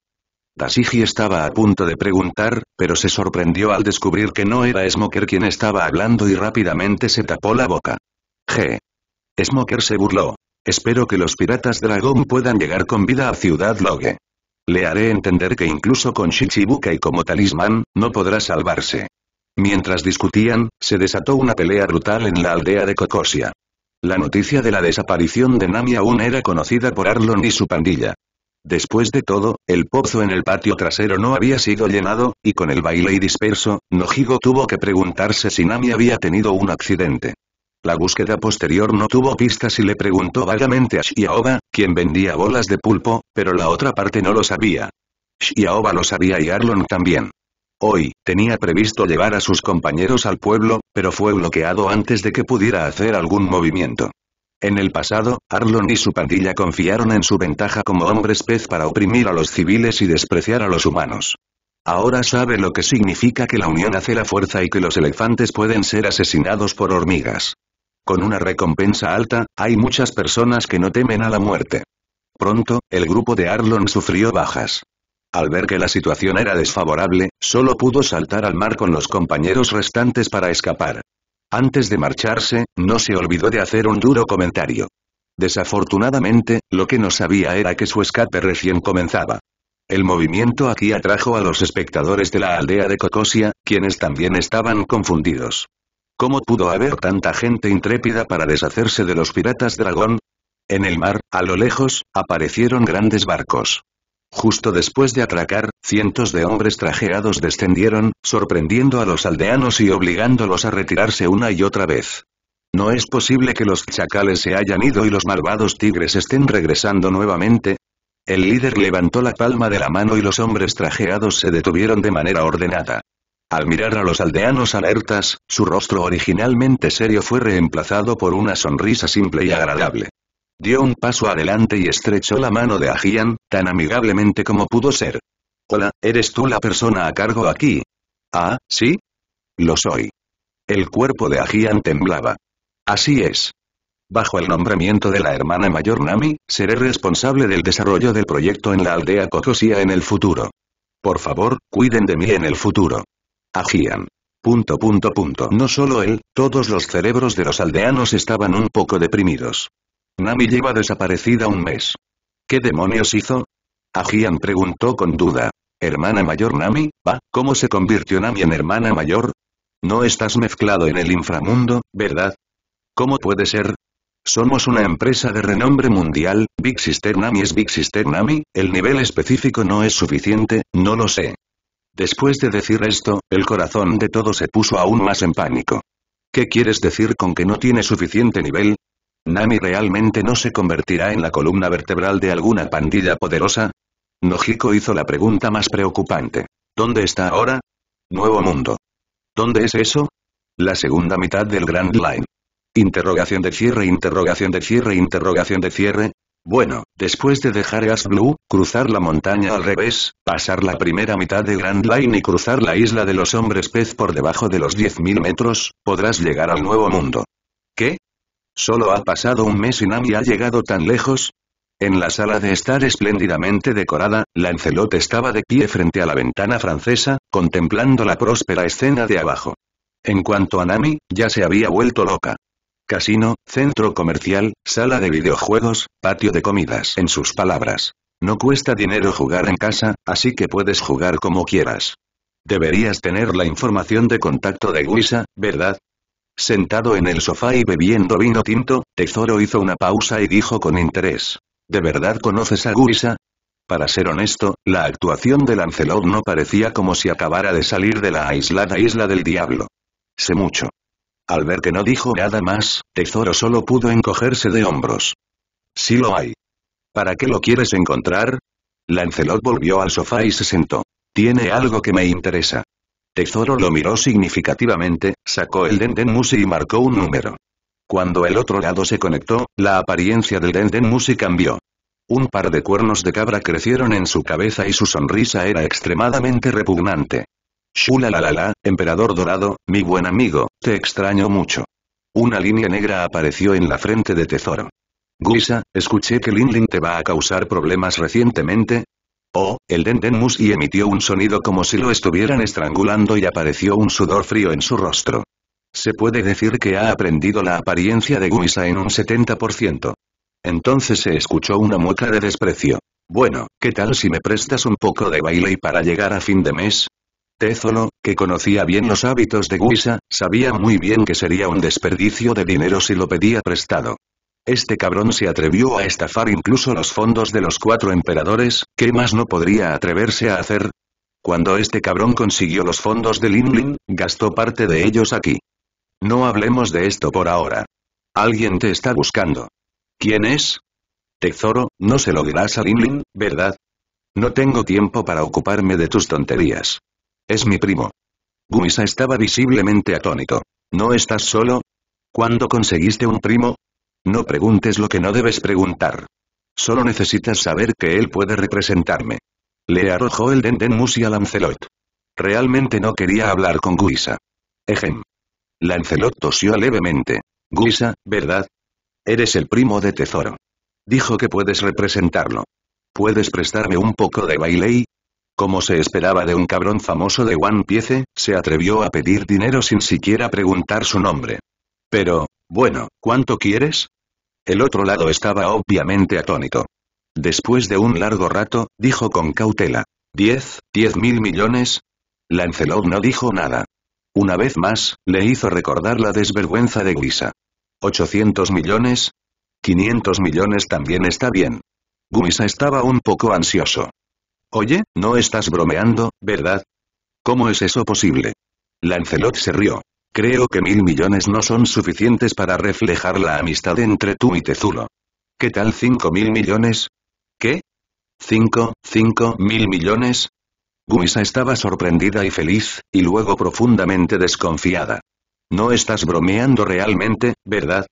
Tasiji estaba a punto de preguntar, pero se sorprendió al descubrir que no era Smoker quien estaba hablando y rápidamente se tapó la boca. G. Smoker se burló. Espero que los piratas dragón puedan llegar con vida a Ciudad Logue. Le haré entender que incluso con y como talismán, no podrá salvarse. Mientras discutían, se desató una pelea brutal en la aldea de Kokosia. La noticia de la desaparición de Nami aún era conocida por Arlon y su pandilla. Después de todo, el pozo en el patio trasero no había sido llenado, y con el baile y disperso, Nojigo tuvo que preguntarse si Nami había tenido un accidente. La búsqueda posterior no tuvo pistas y le preguntó vagamente a Xiaoba, quien vendía bolas de pulpo, pero la otra parte no lo sabía. Xiaoba lo sabía y Arlon también. Hoy, tenía previsto llevar a sus compañeros al pueblo, pero fue bloqueado antes de que pudiera hacer algún movimiento. En el pasado, Arlon y su pandilla confiaron en su ventaja como hombres pez para oprimir a los civiles y despreciar a los humanos. Ahora sabe lo que significa que la unión hace la fuerza y que los elefantes pueden ser asesinados por hormigas. Con una recompensa alta, hay muchas personas que no temen a la muerte. Pronto, el grupo de Arlon sufrió bajas. Al ver que la situación era desfavorable, solo pudo saltar al mar con los compañeros restantes para escapar. Antes de marcharse, no se olvidó de hacer un duro comentario. Desafortunadamente, lo que no sabía era que su escape recién comenzaba. El movimiento aquí atrajo a los espectadores de la aldea de Cocosia, quienes también estaban confundidos. ¿Cómo pudo haber tanta gente intrépida para deshacerse de los piratas dragón? En el mar, a lo lejos, aparecieron grandes barcos. Justo después de atracar, cientos de hombres trajeados descendieron, sorprendiendo a los aldeanos y obligándolos a retirarse una y otra vez. No es posible que los chacales se hayan ido y los malvados tigres estén regresando nuevamente. El líder levantó la palma de la mano y los hombres trajeados se detuvieron de manera ordenada. Al mirar a los aldeanos alertas, su rostro originalmente serio fue reemplazado por una sonrisa simple y agradable. Dio un paso adelante y estrechó la mano de Ajian, tan amigablemente como pudo ser. Hola, ¿eres tú la persona a cargo aquí? Ah, ¿sí? Lo soy. El cuerpo de Ajian temblaba. Así es. Bajo el nombramiento de la hermana mayor Nami, seré responsable del desarrollo del proyecto en la aldea Kokosia en el futuro. Por favor, cuiden de mí en el futuro. Agían. Punto punto punto. No solo él, todos los cerebros de los aldeanos estaban un poco deprimidos. Nami lleva desaparecida un mes. ¿Qué demonios hizo? Ajian preguntó con duda. ¿Hermana mayor Nami? ¿Va? ¿Cómo se convirtió Nami en hermana mayor? No estás mezclado en el inframundo, ¿verdad? ¿Cómo puede ser? Somos una empresa de renombre mundial, Big Sister Nami es Big Sister Nami, el nivel específico no es suficiente, no lo sé. Después de decir esto, el corazón de todos se puso aún más en pánico. ¿Qué quieres decir con que no tiene suficiente nivel? ¿Nami realmente no se convertirá en la columna vertebral de alguna pandilla poderosa? Nojiko hizo la pregunta más preocupante. ¿Dónde está ahora? Nuevo mundo. ¿Dónde es eso? La segunda mitad del Grand Line. Interrogación de cierre, interrogación de cierre, interrogación de cierre, bueno, después de dejar Gas Blue, cruzar la montaña al revés, pasar la primera mitad de Grand Line y cruzar la isla de los hombres pez por debajo de los 10.000 metros, podrás llegar al nuevo mundo. ¿Qué? ¿Solo ha pasado un mes y Nami ha llegado tan lejos? En la sala de estar espléndidamente decorada, Lancelot estaba de pie frente a la ventana francesa, contemplando la próspera escena de abajo. En cuanto a Nami, ya se había vuelto loca casino, centro comercial, sala de videojuegos, patio de comidas. En sus palabras, no cuesta dinero jugar en casa, así que puedes jugar como quieras. Deberías tener la información de contacto de Guisa, ¿verdad? Sentado en el sofá y bebiendo vino tinto, Tesoro hizo una pausa y dijo con interés. ¿De verdad conoces a Guisa? Para ser honesto, la actuación de Lancelot no parecía como si acabara de salir de la aislada isla del diablo. Sé mucho. Al ver que no dijo nada más, Tesoro solo pudo encogerse de hombros. Sí lo hay. ¿Para qué lo quieres encontrar? Lancelot volvió al sofá y se sentó. Tiene algo que me interesa. Tesoro lo miró significativamente, sacó el Denden Musi y marcó un número. Cuando el otro lado se conectó, la apariencia del Denden Musi cambió. Un par de cuernos de cabra crecieron en su cabeza y su sonrisa era extremadamente repugnante. Shulalalala, emperador dorado, mi buen amigo, te extraño mucho. Una línea negra apareció en la frente de Tesoro. Guisa, escuché que Lin te va a causar problemas recientemente. Oh, el Den y emitió un sonido como si lo estuvieran estrangulando y apareció un sudor frío en su rostro. Se puede decir que ha aprendido la apariencia de Guisa en un 70%. Entonces se escuchó una mueca de desprecio. Bueno, ¿qué tal si me prestas un poco de baile y para llegar a fin de mes? Tézolo, que conocía bien los hábitos de Guisa, sabía muy bien que sería un desperdicio de dinero si lo pedía prestado. Este cabrón se atrevió a estafar incluso los fondos de los cuatro emperadores, ¿qué más no podría atreverse a hacer? Cuando este cabrón consiguió los fondos de Lin gastó parte de ellos aquí. No hablemos de esto por ahora. Alguien te está buscando. ¿Quién es? Tezoro, no se lo dirás a Lin ¿verdad? No tengo tiempo para ocuparme de tus tonterías. Es mi primo. Guisa estaba visiblemente atónito. ¿No estás solo? ¿Cuándo conseguiste un primo? No preguntes lo que no debes preguntar. Solo necesitas saber que él puede representarme. Le arrojó el Denden Musi a Lancelot. Realmente no quería hablar con Guisa. Ejem. Lancelot tosió levemente. Guisa, ¿verdad? Eres el primo de Tesoro. Dijo que puedes representarlo. ¿Puedes prestarme un poco de bailey. Como se esperaba de un cabrón famoso de One Piece, se atrevió a pedir dinero sin siquiera preguntar su nombre. Pero, bueno, ¿cuánto quieres? El otro lado estaba obviamente atónito. Después de un largo rato, dijo con cautela. ¿Diez, diez mil millones? Lancelot no dijo nada. Una vez más, le hizo recordar la desvergüenza de Guisa. ¿800 millones? 500 millones también está bien. Guisa estaba un poco ansioso. Oye, no estás bromeando, ¿verdad? ¿Cómo es eso posible? Lancelot se rió. Creo que mil millones no son suficientes para reflejar la amistad entre tú y Tezulo. ¿Qué tal cinco mil millones? ¿Qué? ¿Cinco, cinco mil millones? Guisa estaba sorprendida y feliz, y luego profundamente desconfiada. No estás bromeando realmente, ¿verdad?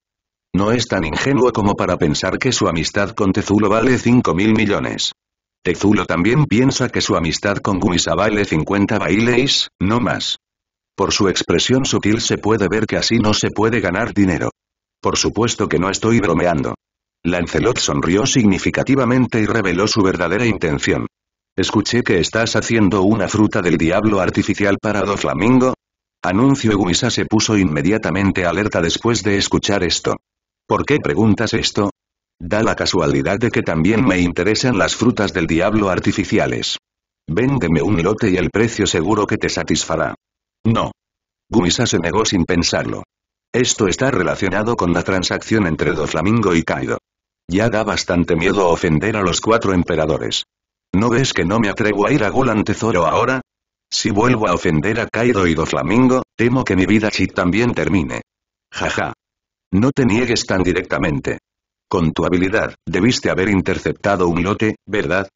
No es tan ingenuo como para pensar que su amistad con Tezulo vale cinco mil millones. Tezulo también piensa que su amistad con Gumisa vale 50 bailes, no más. Por su expresión sutil se puede ver que así no se puede ganar dinero. Por supuesto que no estoy bromeando. Lancelot sonrió significativamente y reveló su verdadera intención. Escuché que estás haciendo una fruta del diablo artificial para Doflamingo. Anuncio Gumisa se puso inmediatamente alerta después de escuchar esto. ¿Por qué preguntas esto? Da la casualidad de que también me interesan las frutas del diablo artificiales. Véndeme un lote y el precio seguro que te satisfará. No. Gumisa se negó sin pensarlo. Esto está relacionado con la transacción entre Doflamingo y Kaido. Ya da bastante miedo ofender a los cuatro emperadores. ¿No ves que no me atrevo a ir a Golan Tesoro ahora? Si vuelvo a ofender a Kaido y Doflamingo, temo que mi vida chi también termine. Jaja. No te niegues tan directamente. Con tu habilidad, debiste haber interceptado un lote, ¿verdad?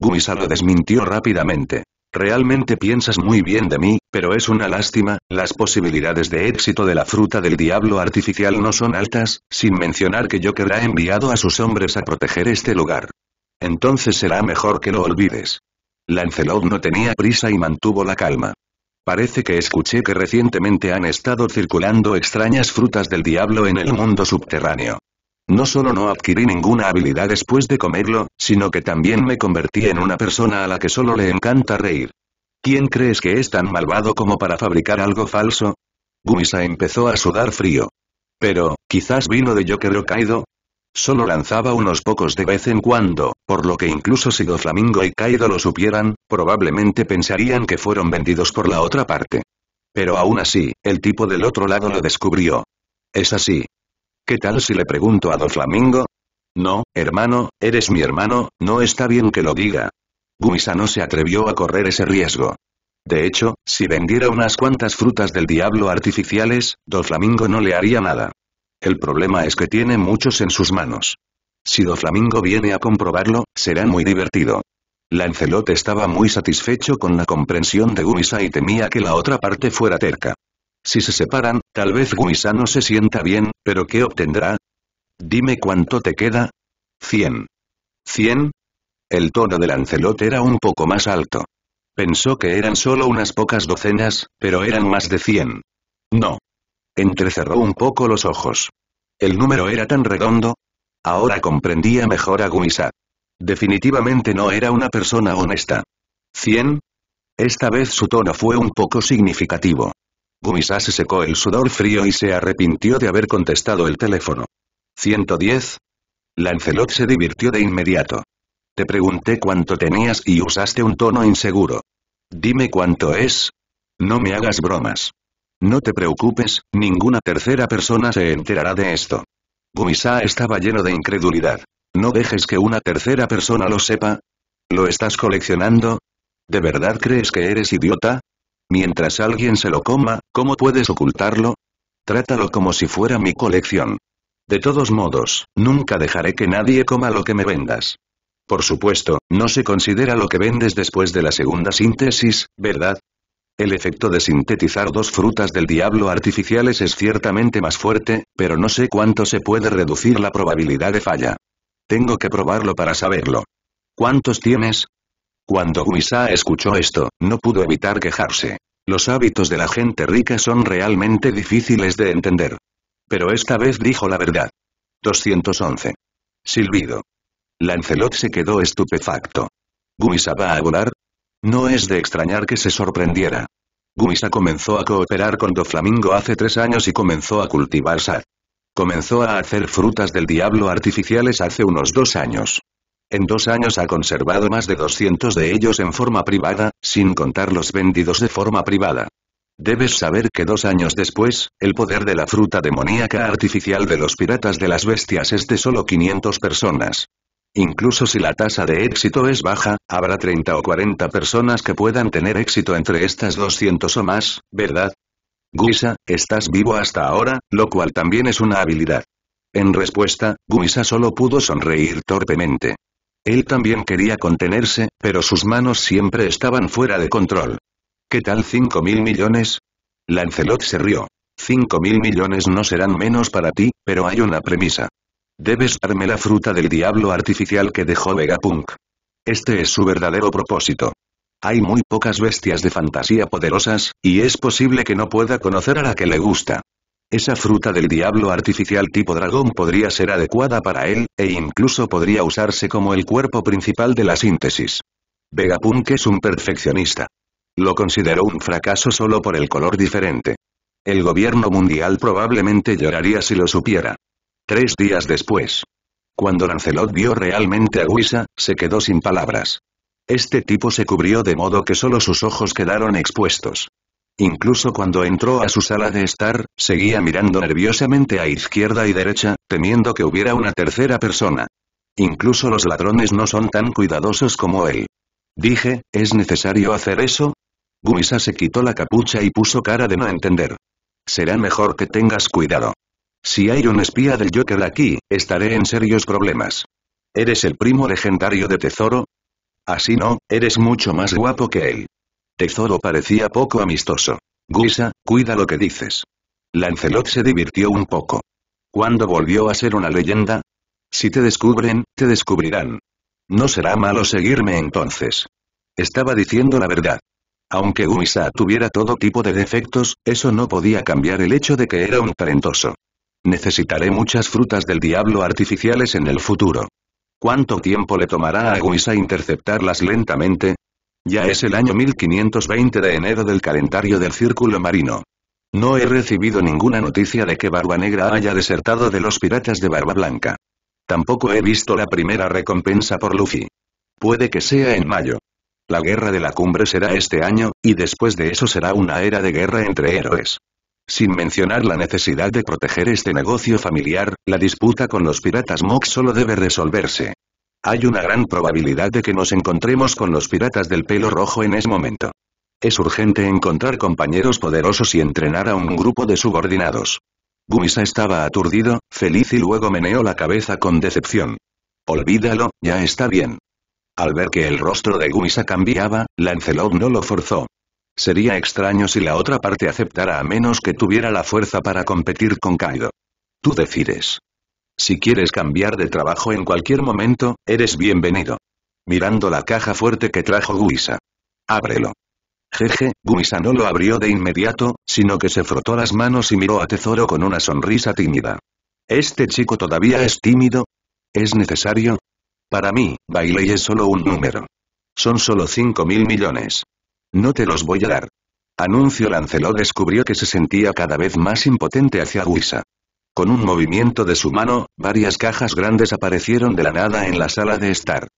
Gumisa lo desmintió rápidamente. Realmente piensas muy bien de mí, pero es una lástima, las posibilidades de éxito de la fruta del diablo artificial no son altas, sin mencionar que yo ha enviado a sus hombres a proteger este lugar. Entonces será mejor que lo olvides. Lancelot no tenía prisa y mantuvo la calma. Parece que escuché que recientemente han estado circulando extrañas frutas del diablo en el mundo subterráneo. No solo no adquirí ninguna habilidad después de comerlo, sino que también me convertí en una persona a la que solo le encanta reír. ¿Quién crees que es tan malvado como para fabricar algo falso? Gumisa empezó a sudar frío. Pero, quizás vino de Joker Kaido. Solo lanzaba unos pocos de vez en cuando, por lo que incluso si Doflamingo y Kaido lo supieran, probablemente pensarían que fueron vendidos por la otra parte. Pero aún así, el tipo del otro lado lo descubrió. Es así, ¿Qué tal si le pregunto a Doflamingo? No, hermano, eres mi hermano, no está bien que lo diga. Gumisa no se atrevió a correr ese riesgo. De hecho, si vendiera unas cuantas frutas del diablo artificiales, Doflamingo no le haría nada. El problema es que tiene muchos en sus manos. Si Doflamingo viene a comprobarlo, será muy divertido. Lancelot estaba muy satisfecho con la comprensión de Gumisa y temía que la otra parte fuera terca. Si se separan, tal vez Guisa no se sienta bien, pero ¿qué obtendrá? Dime cuánto te queda. Cien. ¿Cien? El tono de Lancelot era un poco más alto. Pensó que eran solo unas pocas docenas, pero eran más de cien. No. Entrecerró un poco los ojos. El número era tan redondo. Ahora comprendía mejor a Guisa. Definitivamente no era una persona honesta. ¿Cien? Esta vez su tono fue un poco significativo. Gumisá se secó el sudor frío y se arrepintió de haber contestado el teléfono. 110. Lancelot se divirtió de inmediato. Te pregunté cuánto tenías y usaste un tono inseguro. Dime cuánto es. No me hagas bromas. No te preocupes, ninguna tercera persona se enterará de esto. Gumisá estaba lleno de incredulidad. No dejes que una tercera persona lo sepa. ¿Lo estás coleccionando? ¿De verdad crees que eres idiota? Mientras alguien se lo coma, ¿cómo puedes ocultarlo? Trátalo como si fuera mi colección. De todos modos, nunca dejaré que nadie coma lo que me vendas. Por supuesto, no se considera lo que vendes después de la segunda síntesis, ¿verdad? El efecto de sintetizar dos frutas del diablo artificiales es ciertamente más fuerte, pero no sé cuánto se puede reducir la probabilidad de falla. Tengo que probarlo para saberlo. ¿Cuántos tienes? Cuando Guisa escuchó esto, no pudo evitar quejarse. Los hábitos de la gente rica son realmente difíciles de entender. Pero esta vez dijo la verdad. 211. Silbido. Lancelot se quedó estupefacto. ¿Guisa va a volar? No es de extrañar que se sorprendiera. Guisa comenzó a cooperar con Doflamingo hace tres años y comenzó a cultivar sad. Comenzó a hacer frutas del diablo artificiales hace unos dos años. En dos años ha conservado más de 200 de ellos en forma privada, sin contar los vendidos de forma privada. Debes saber que dos años después, el poder de la fruta demoníaca artificial de los piratas de las bestias es de solo 500 personas. Incluso si la tasa de éxito es baja, habrá 30 o 40 personas que puedan tener éxito entre estas 200 o más, ¿verdad? Guisa, estás vivo hasta ahora, lo cual también es una habilidad. En respuesta, Guisa solo pudo sonreír torpemente. Él también quería contenerse, pero sus manos siempre estaban fuera de control. ¿Qué tal cinco mil millones? Lancelot se rió. Cinco mil millones no serán menos para ti, pero hay una premisa. Debes darme la fruta del diablo artificial que dejó Vegapunk. Este es su verdadero propósito. Hay muy pocas bestias de fantasía poderosas, y es posible que no pueda conocer a la que le gusta. Esa fruta del diablo artificial tipo dragón podría ser adecuada para él, e incluso podría usarse como el cuerpo principal de la síntesis. Vegapunk es un perfeccionista. Lo consideró un fracaso solo por el color diferente. El gobierno mundial probablemente lloraría si lo supiera. Tres días después. Cuando Lancelot vio realmente a Wisa, se quedó sin palabras. Este tipo se cubrió de modo que solo sus ojos quedaron expuestos. Incluso cuando entró a su sala de estar, seguía mirando nerviosamente a izquierda y derecha, temiendo que hubiera una tercera persona. Incluso los ladrones no son tan cuidadosos como él. Dije, ¿es necesario hacer eso? Gumisa se quitó la capucha y puso cara de no entender. Será mejor que tengas cuidado. Si hay un espía del Joker aquí, estaré en serios problemas. ¿Eres el primo legendario de Tesoro? Así no, eres mucho más guapo que él. Zoro parecía poco amistoso. Guisa, cuida lo que dices. Lancelot se divirtió un poco. ¿Cuándo volvió a ser una leyenda? Si te descubren, te descubrirán. No será malo seguirme entonces. Estaba diciendo la verdad. Aunque Guisa tuviera todo tipo de defectos, eso no podía cambiar el hecho de que era un talentoso. Necesitaré muchas frutas del diablo artificiales en el futuro. ¿Cuánto tiempo le tomará a Guisa interceptarlas lentamente? Ya es el año 1520 de enero del calendario del Círculo Marino. No he recibido ninguna noticia de que Barba Negra haya desertado de los piratas de Barba Blanca. Tampoco he visto la primera recompensa por Luffy. Puede que sea en mayo. La guerra de la cumbre será este año, y después de eso será una era de guerra entre héroes. Sin mencionar la necesidad de proteger este negocio familiar, la disputa con los piratas Mok solo debe resolverse. Hay una gran probabilidad de que nos encontremos con los piratas del pelo rojo en ese momento. Es urgente encontrar compañeros poderosos y entrenar a un grupo de subordinados. Gumisa estaba aturdido, feliz y luego meneó la cabeza con decepción. Olvídalo, ya está bien. Al ver que el rostro de Gumisa cambiaba, Lancelot no lo forzó. Sería extraño si la otra parte aceptara a menos que tuviera la fuerza para competir con Kaido. Tú decides. Si quieres cambiar de trabajo en cualquier momento, eres bienvenido. Mirando la caja fuerte que trajo Guisa. Ábrelo. Jeje, Guisa no lo abrió de inmediato, sino que se frotó las manos y miró a Tesoro con una sonrisa tímida. ¿Este chico todavía es tímido? ¿Es necesario? Para mí, Bailey es solo un número. Son solo cinco mil millones. No te los voy a dar. Anuncio Lancelot descubrió que se sentía cada vez más impotente hacia Guisa. Con un movimiento de su mano, varias cajas grandes aparecieron de la nada en la sala de estar.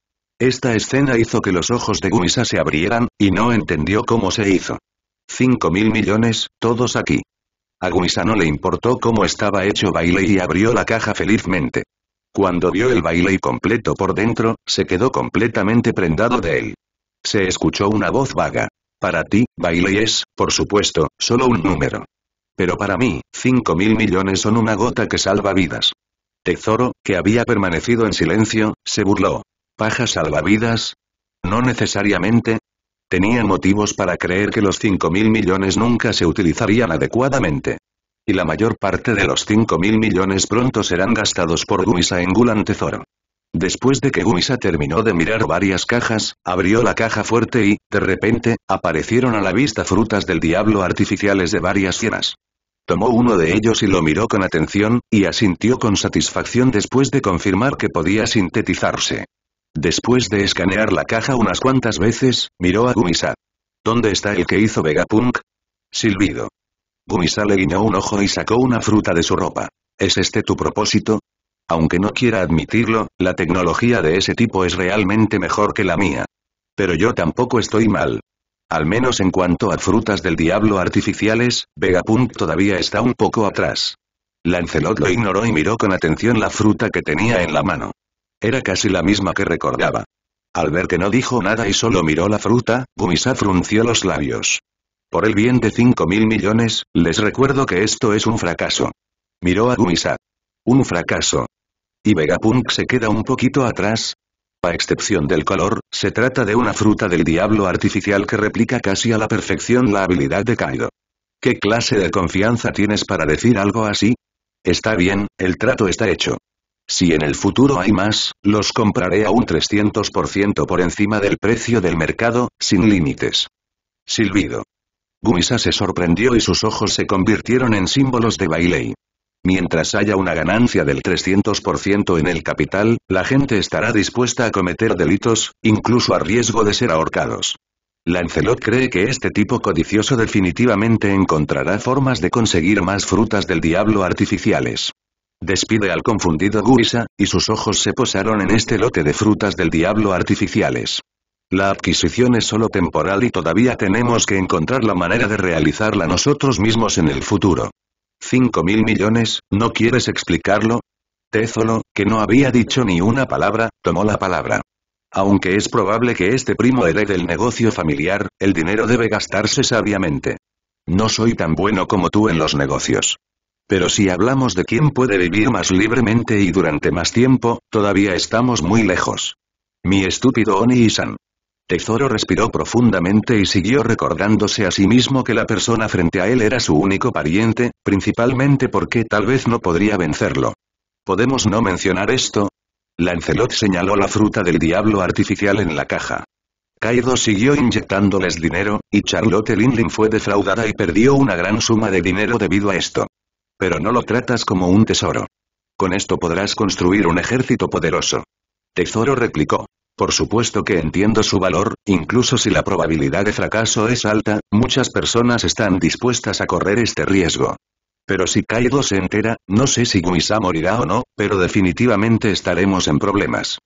Esta escena hizo que los ojos de Guisa se abrieran, y no entendió cómo se hizo. Cinco mil millones, todos aquí. A Guisa no le importó cómo estaba hecho baile y abrió la caja felizmente. Cuando vio el baile completo por dentro, se quedó completamente prendado de él. Se escuchó una voz vaga. Para ti, baile es, por supuesto, solo un número. Pero para mí, 5.000 mil millones son una gota que salva vidas. Tezoro, que había permanecido en silencio, se burló. ¿Paja salvavidas? No necesariamente. Tenía motivos para creer que los 5.000 mil millones nunca se utilizarían adecuadamente. Y la mayor parte de los 5.000 mil millones pronto serán gastados por Guisa en Gulan Tesoro. Después de que Gumisa terminó de mirar varias cajas, abrió la caja fuerte y, de repente, aparecieron a la vista frutas del diablo artificiales de varias cienas. Tomó uno de ellos y lo miró con atención, y asintió con satisfacción después de confirmar que podía sintetizarse. Después de escanear la caja unas cuantas veces, miró a Gumisa. ¿Dónde está el que hizo Vegapunk? Silbido. Gumisa le guiñó un ojo y sacó una fruta de su ropa. ¿Es este tu propósito? Aunque no quiera admitirlo, la tecnología de ese tipo es realmente mejor que la mía. Pero yo tampoco estoy mal. Al menos en cuanto a frutas del diablo artificiales, Vegapunk todavía está un poco atrás. Lancelot lo ignoró y miró con atención la fruta que tenía en la mano. Era casi la misma que recordaba. Al ver que no dijo nada y solo miró la fruta, Gumisa frunció los labios. Por el bien de 5 mil millones, les recuerdo que esto es un fracaso. Miró a Gumisa. Un fracaso, y Vegapunk se queda un poquito atrás. A excepción del color, se trata de una fruta del diablo artificial que replica casi a la perfección la habilidad de Kaido. ¿Qué clase de confianza tienes para decir algo así? Está bien, el trato está hecho. Si en el futuro hay más, los compraré a un 300% por encima del precio del mercado, sin límites. Silbido. Guisa se sorprendió y sus ojos se convirtieron en símbolos de Bailey. Mientras haya una ganancia del 300% en el capital, la gente estará dispuesta a cometer delitos, incluso a riesgo de ser ahorcados. Lancelot cree que este tipo codicioso definitivamente encontrará formas de conseguir más frutas del diablo artificiales. Despide al confundido Guisa, y sus ojos se posaron en este lote de frutas del diablo artificiales. La adquisición es solo temporal y todavía tenemos que encontrar la manera de realizarla nosotros mismos en el futuro. ¿Cinco mil millones, no quieres explicarlo? Tézolo, que no había dicho ni una palabra, tomó la palabra. Aunque es probable que este primo herede el negocio familiar, el dinero debe gastarse sabiamente. No soy tan bueno como tú en los negocios. Pero si hablamos de quién puede vivir más libremente y durante más tiempo, todavía estamos muy lejos. Mi estúpido Oni-san. Tesoro respiró profundamente y siguió recordándose a sí mismo que la persona frente a él era su único pariente, principalmente porque tal vez no podría vencerlo. ¿Podemos no mencionar esto? Lancelot señaló la fruta del diablo artificial en la caja. Kaido siguió inyectándoles dinero, y Charlotte Linlin fue defraudada y perdió una gran suma de dinero debido a esto. Pero no lo tratas como un tesoro. Con esto podrás construir un ejército poderoso. Tesoro replicó. Por supuesto que entiendo su valor, incluso si la probabilidad de fracaso es alta, muchas personas están dispuestas a correr este riesgo. Pero si Kaido se entera, no sé si Guisa morirá o no, pero definitivamente estaremos en problemas.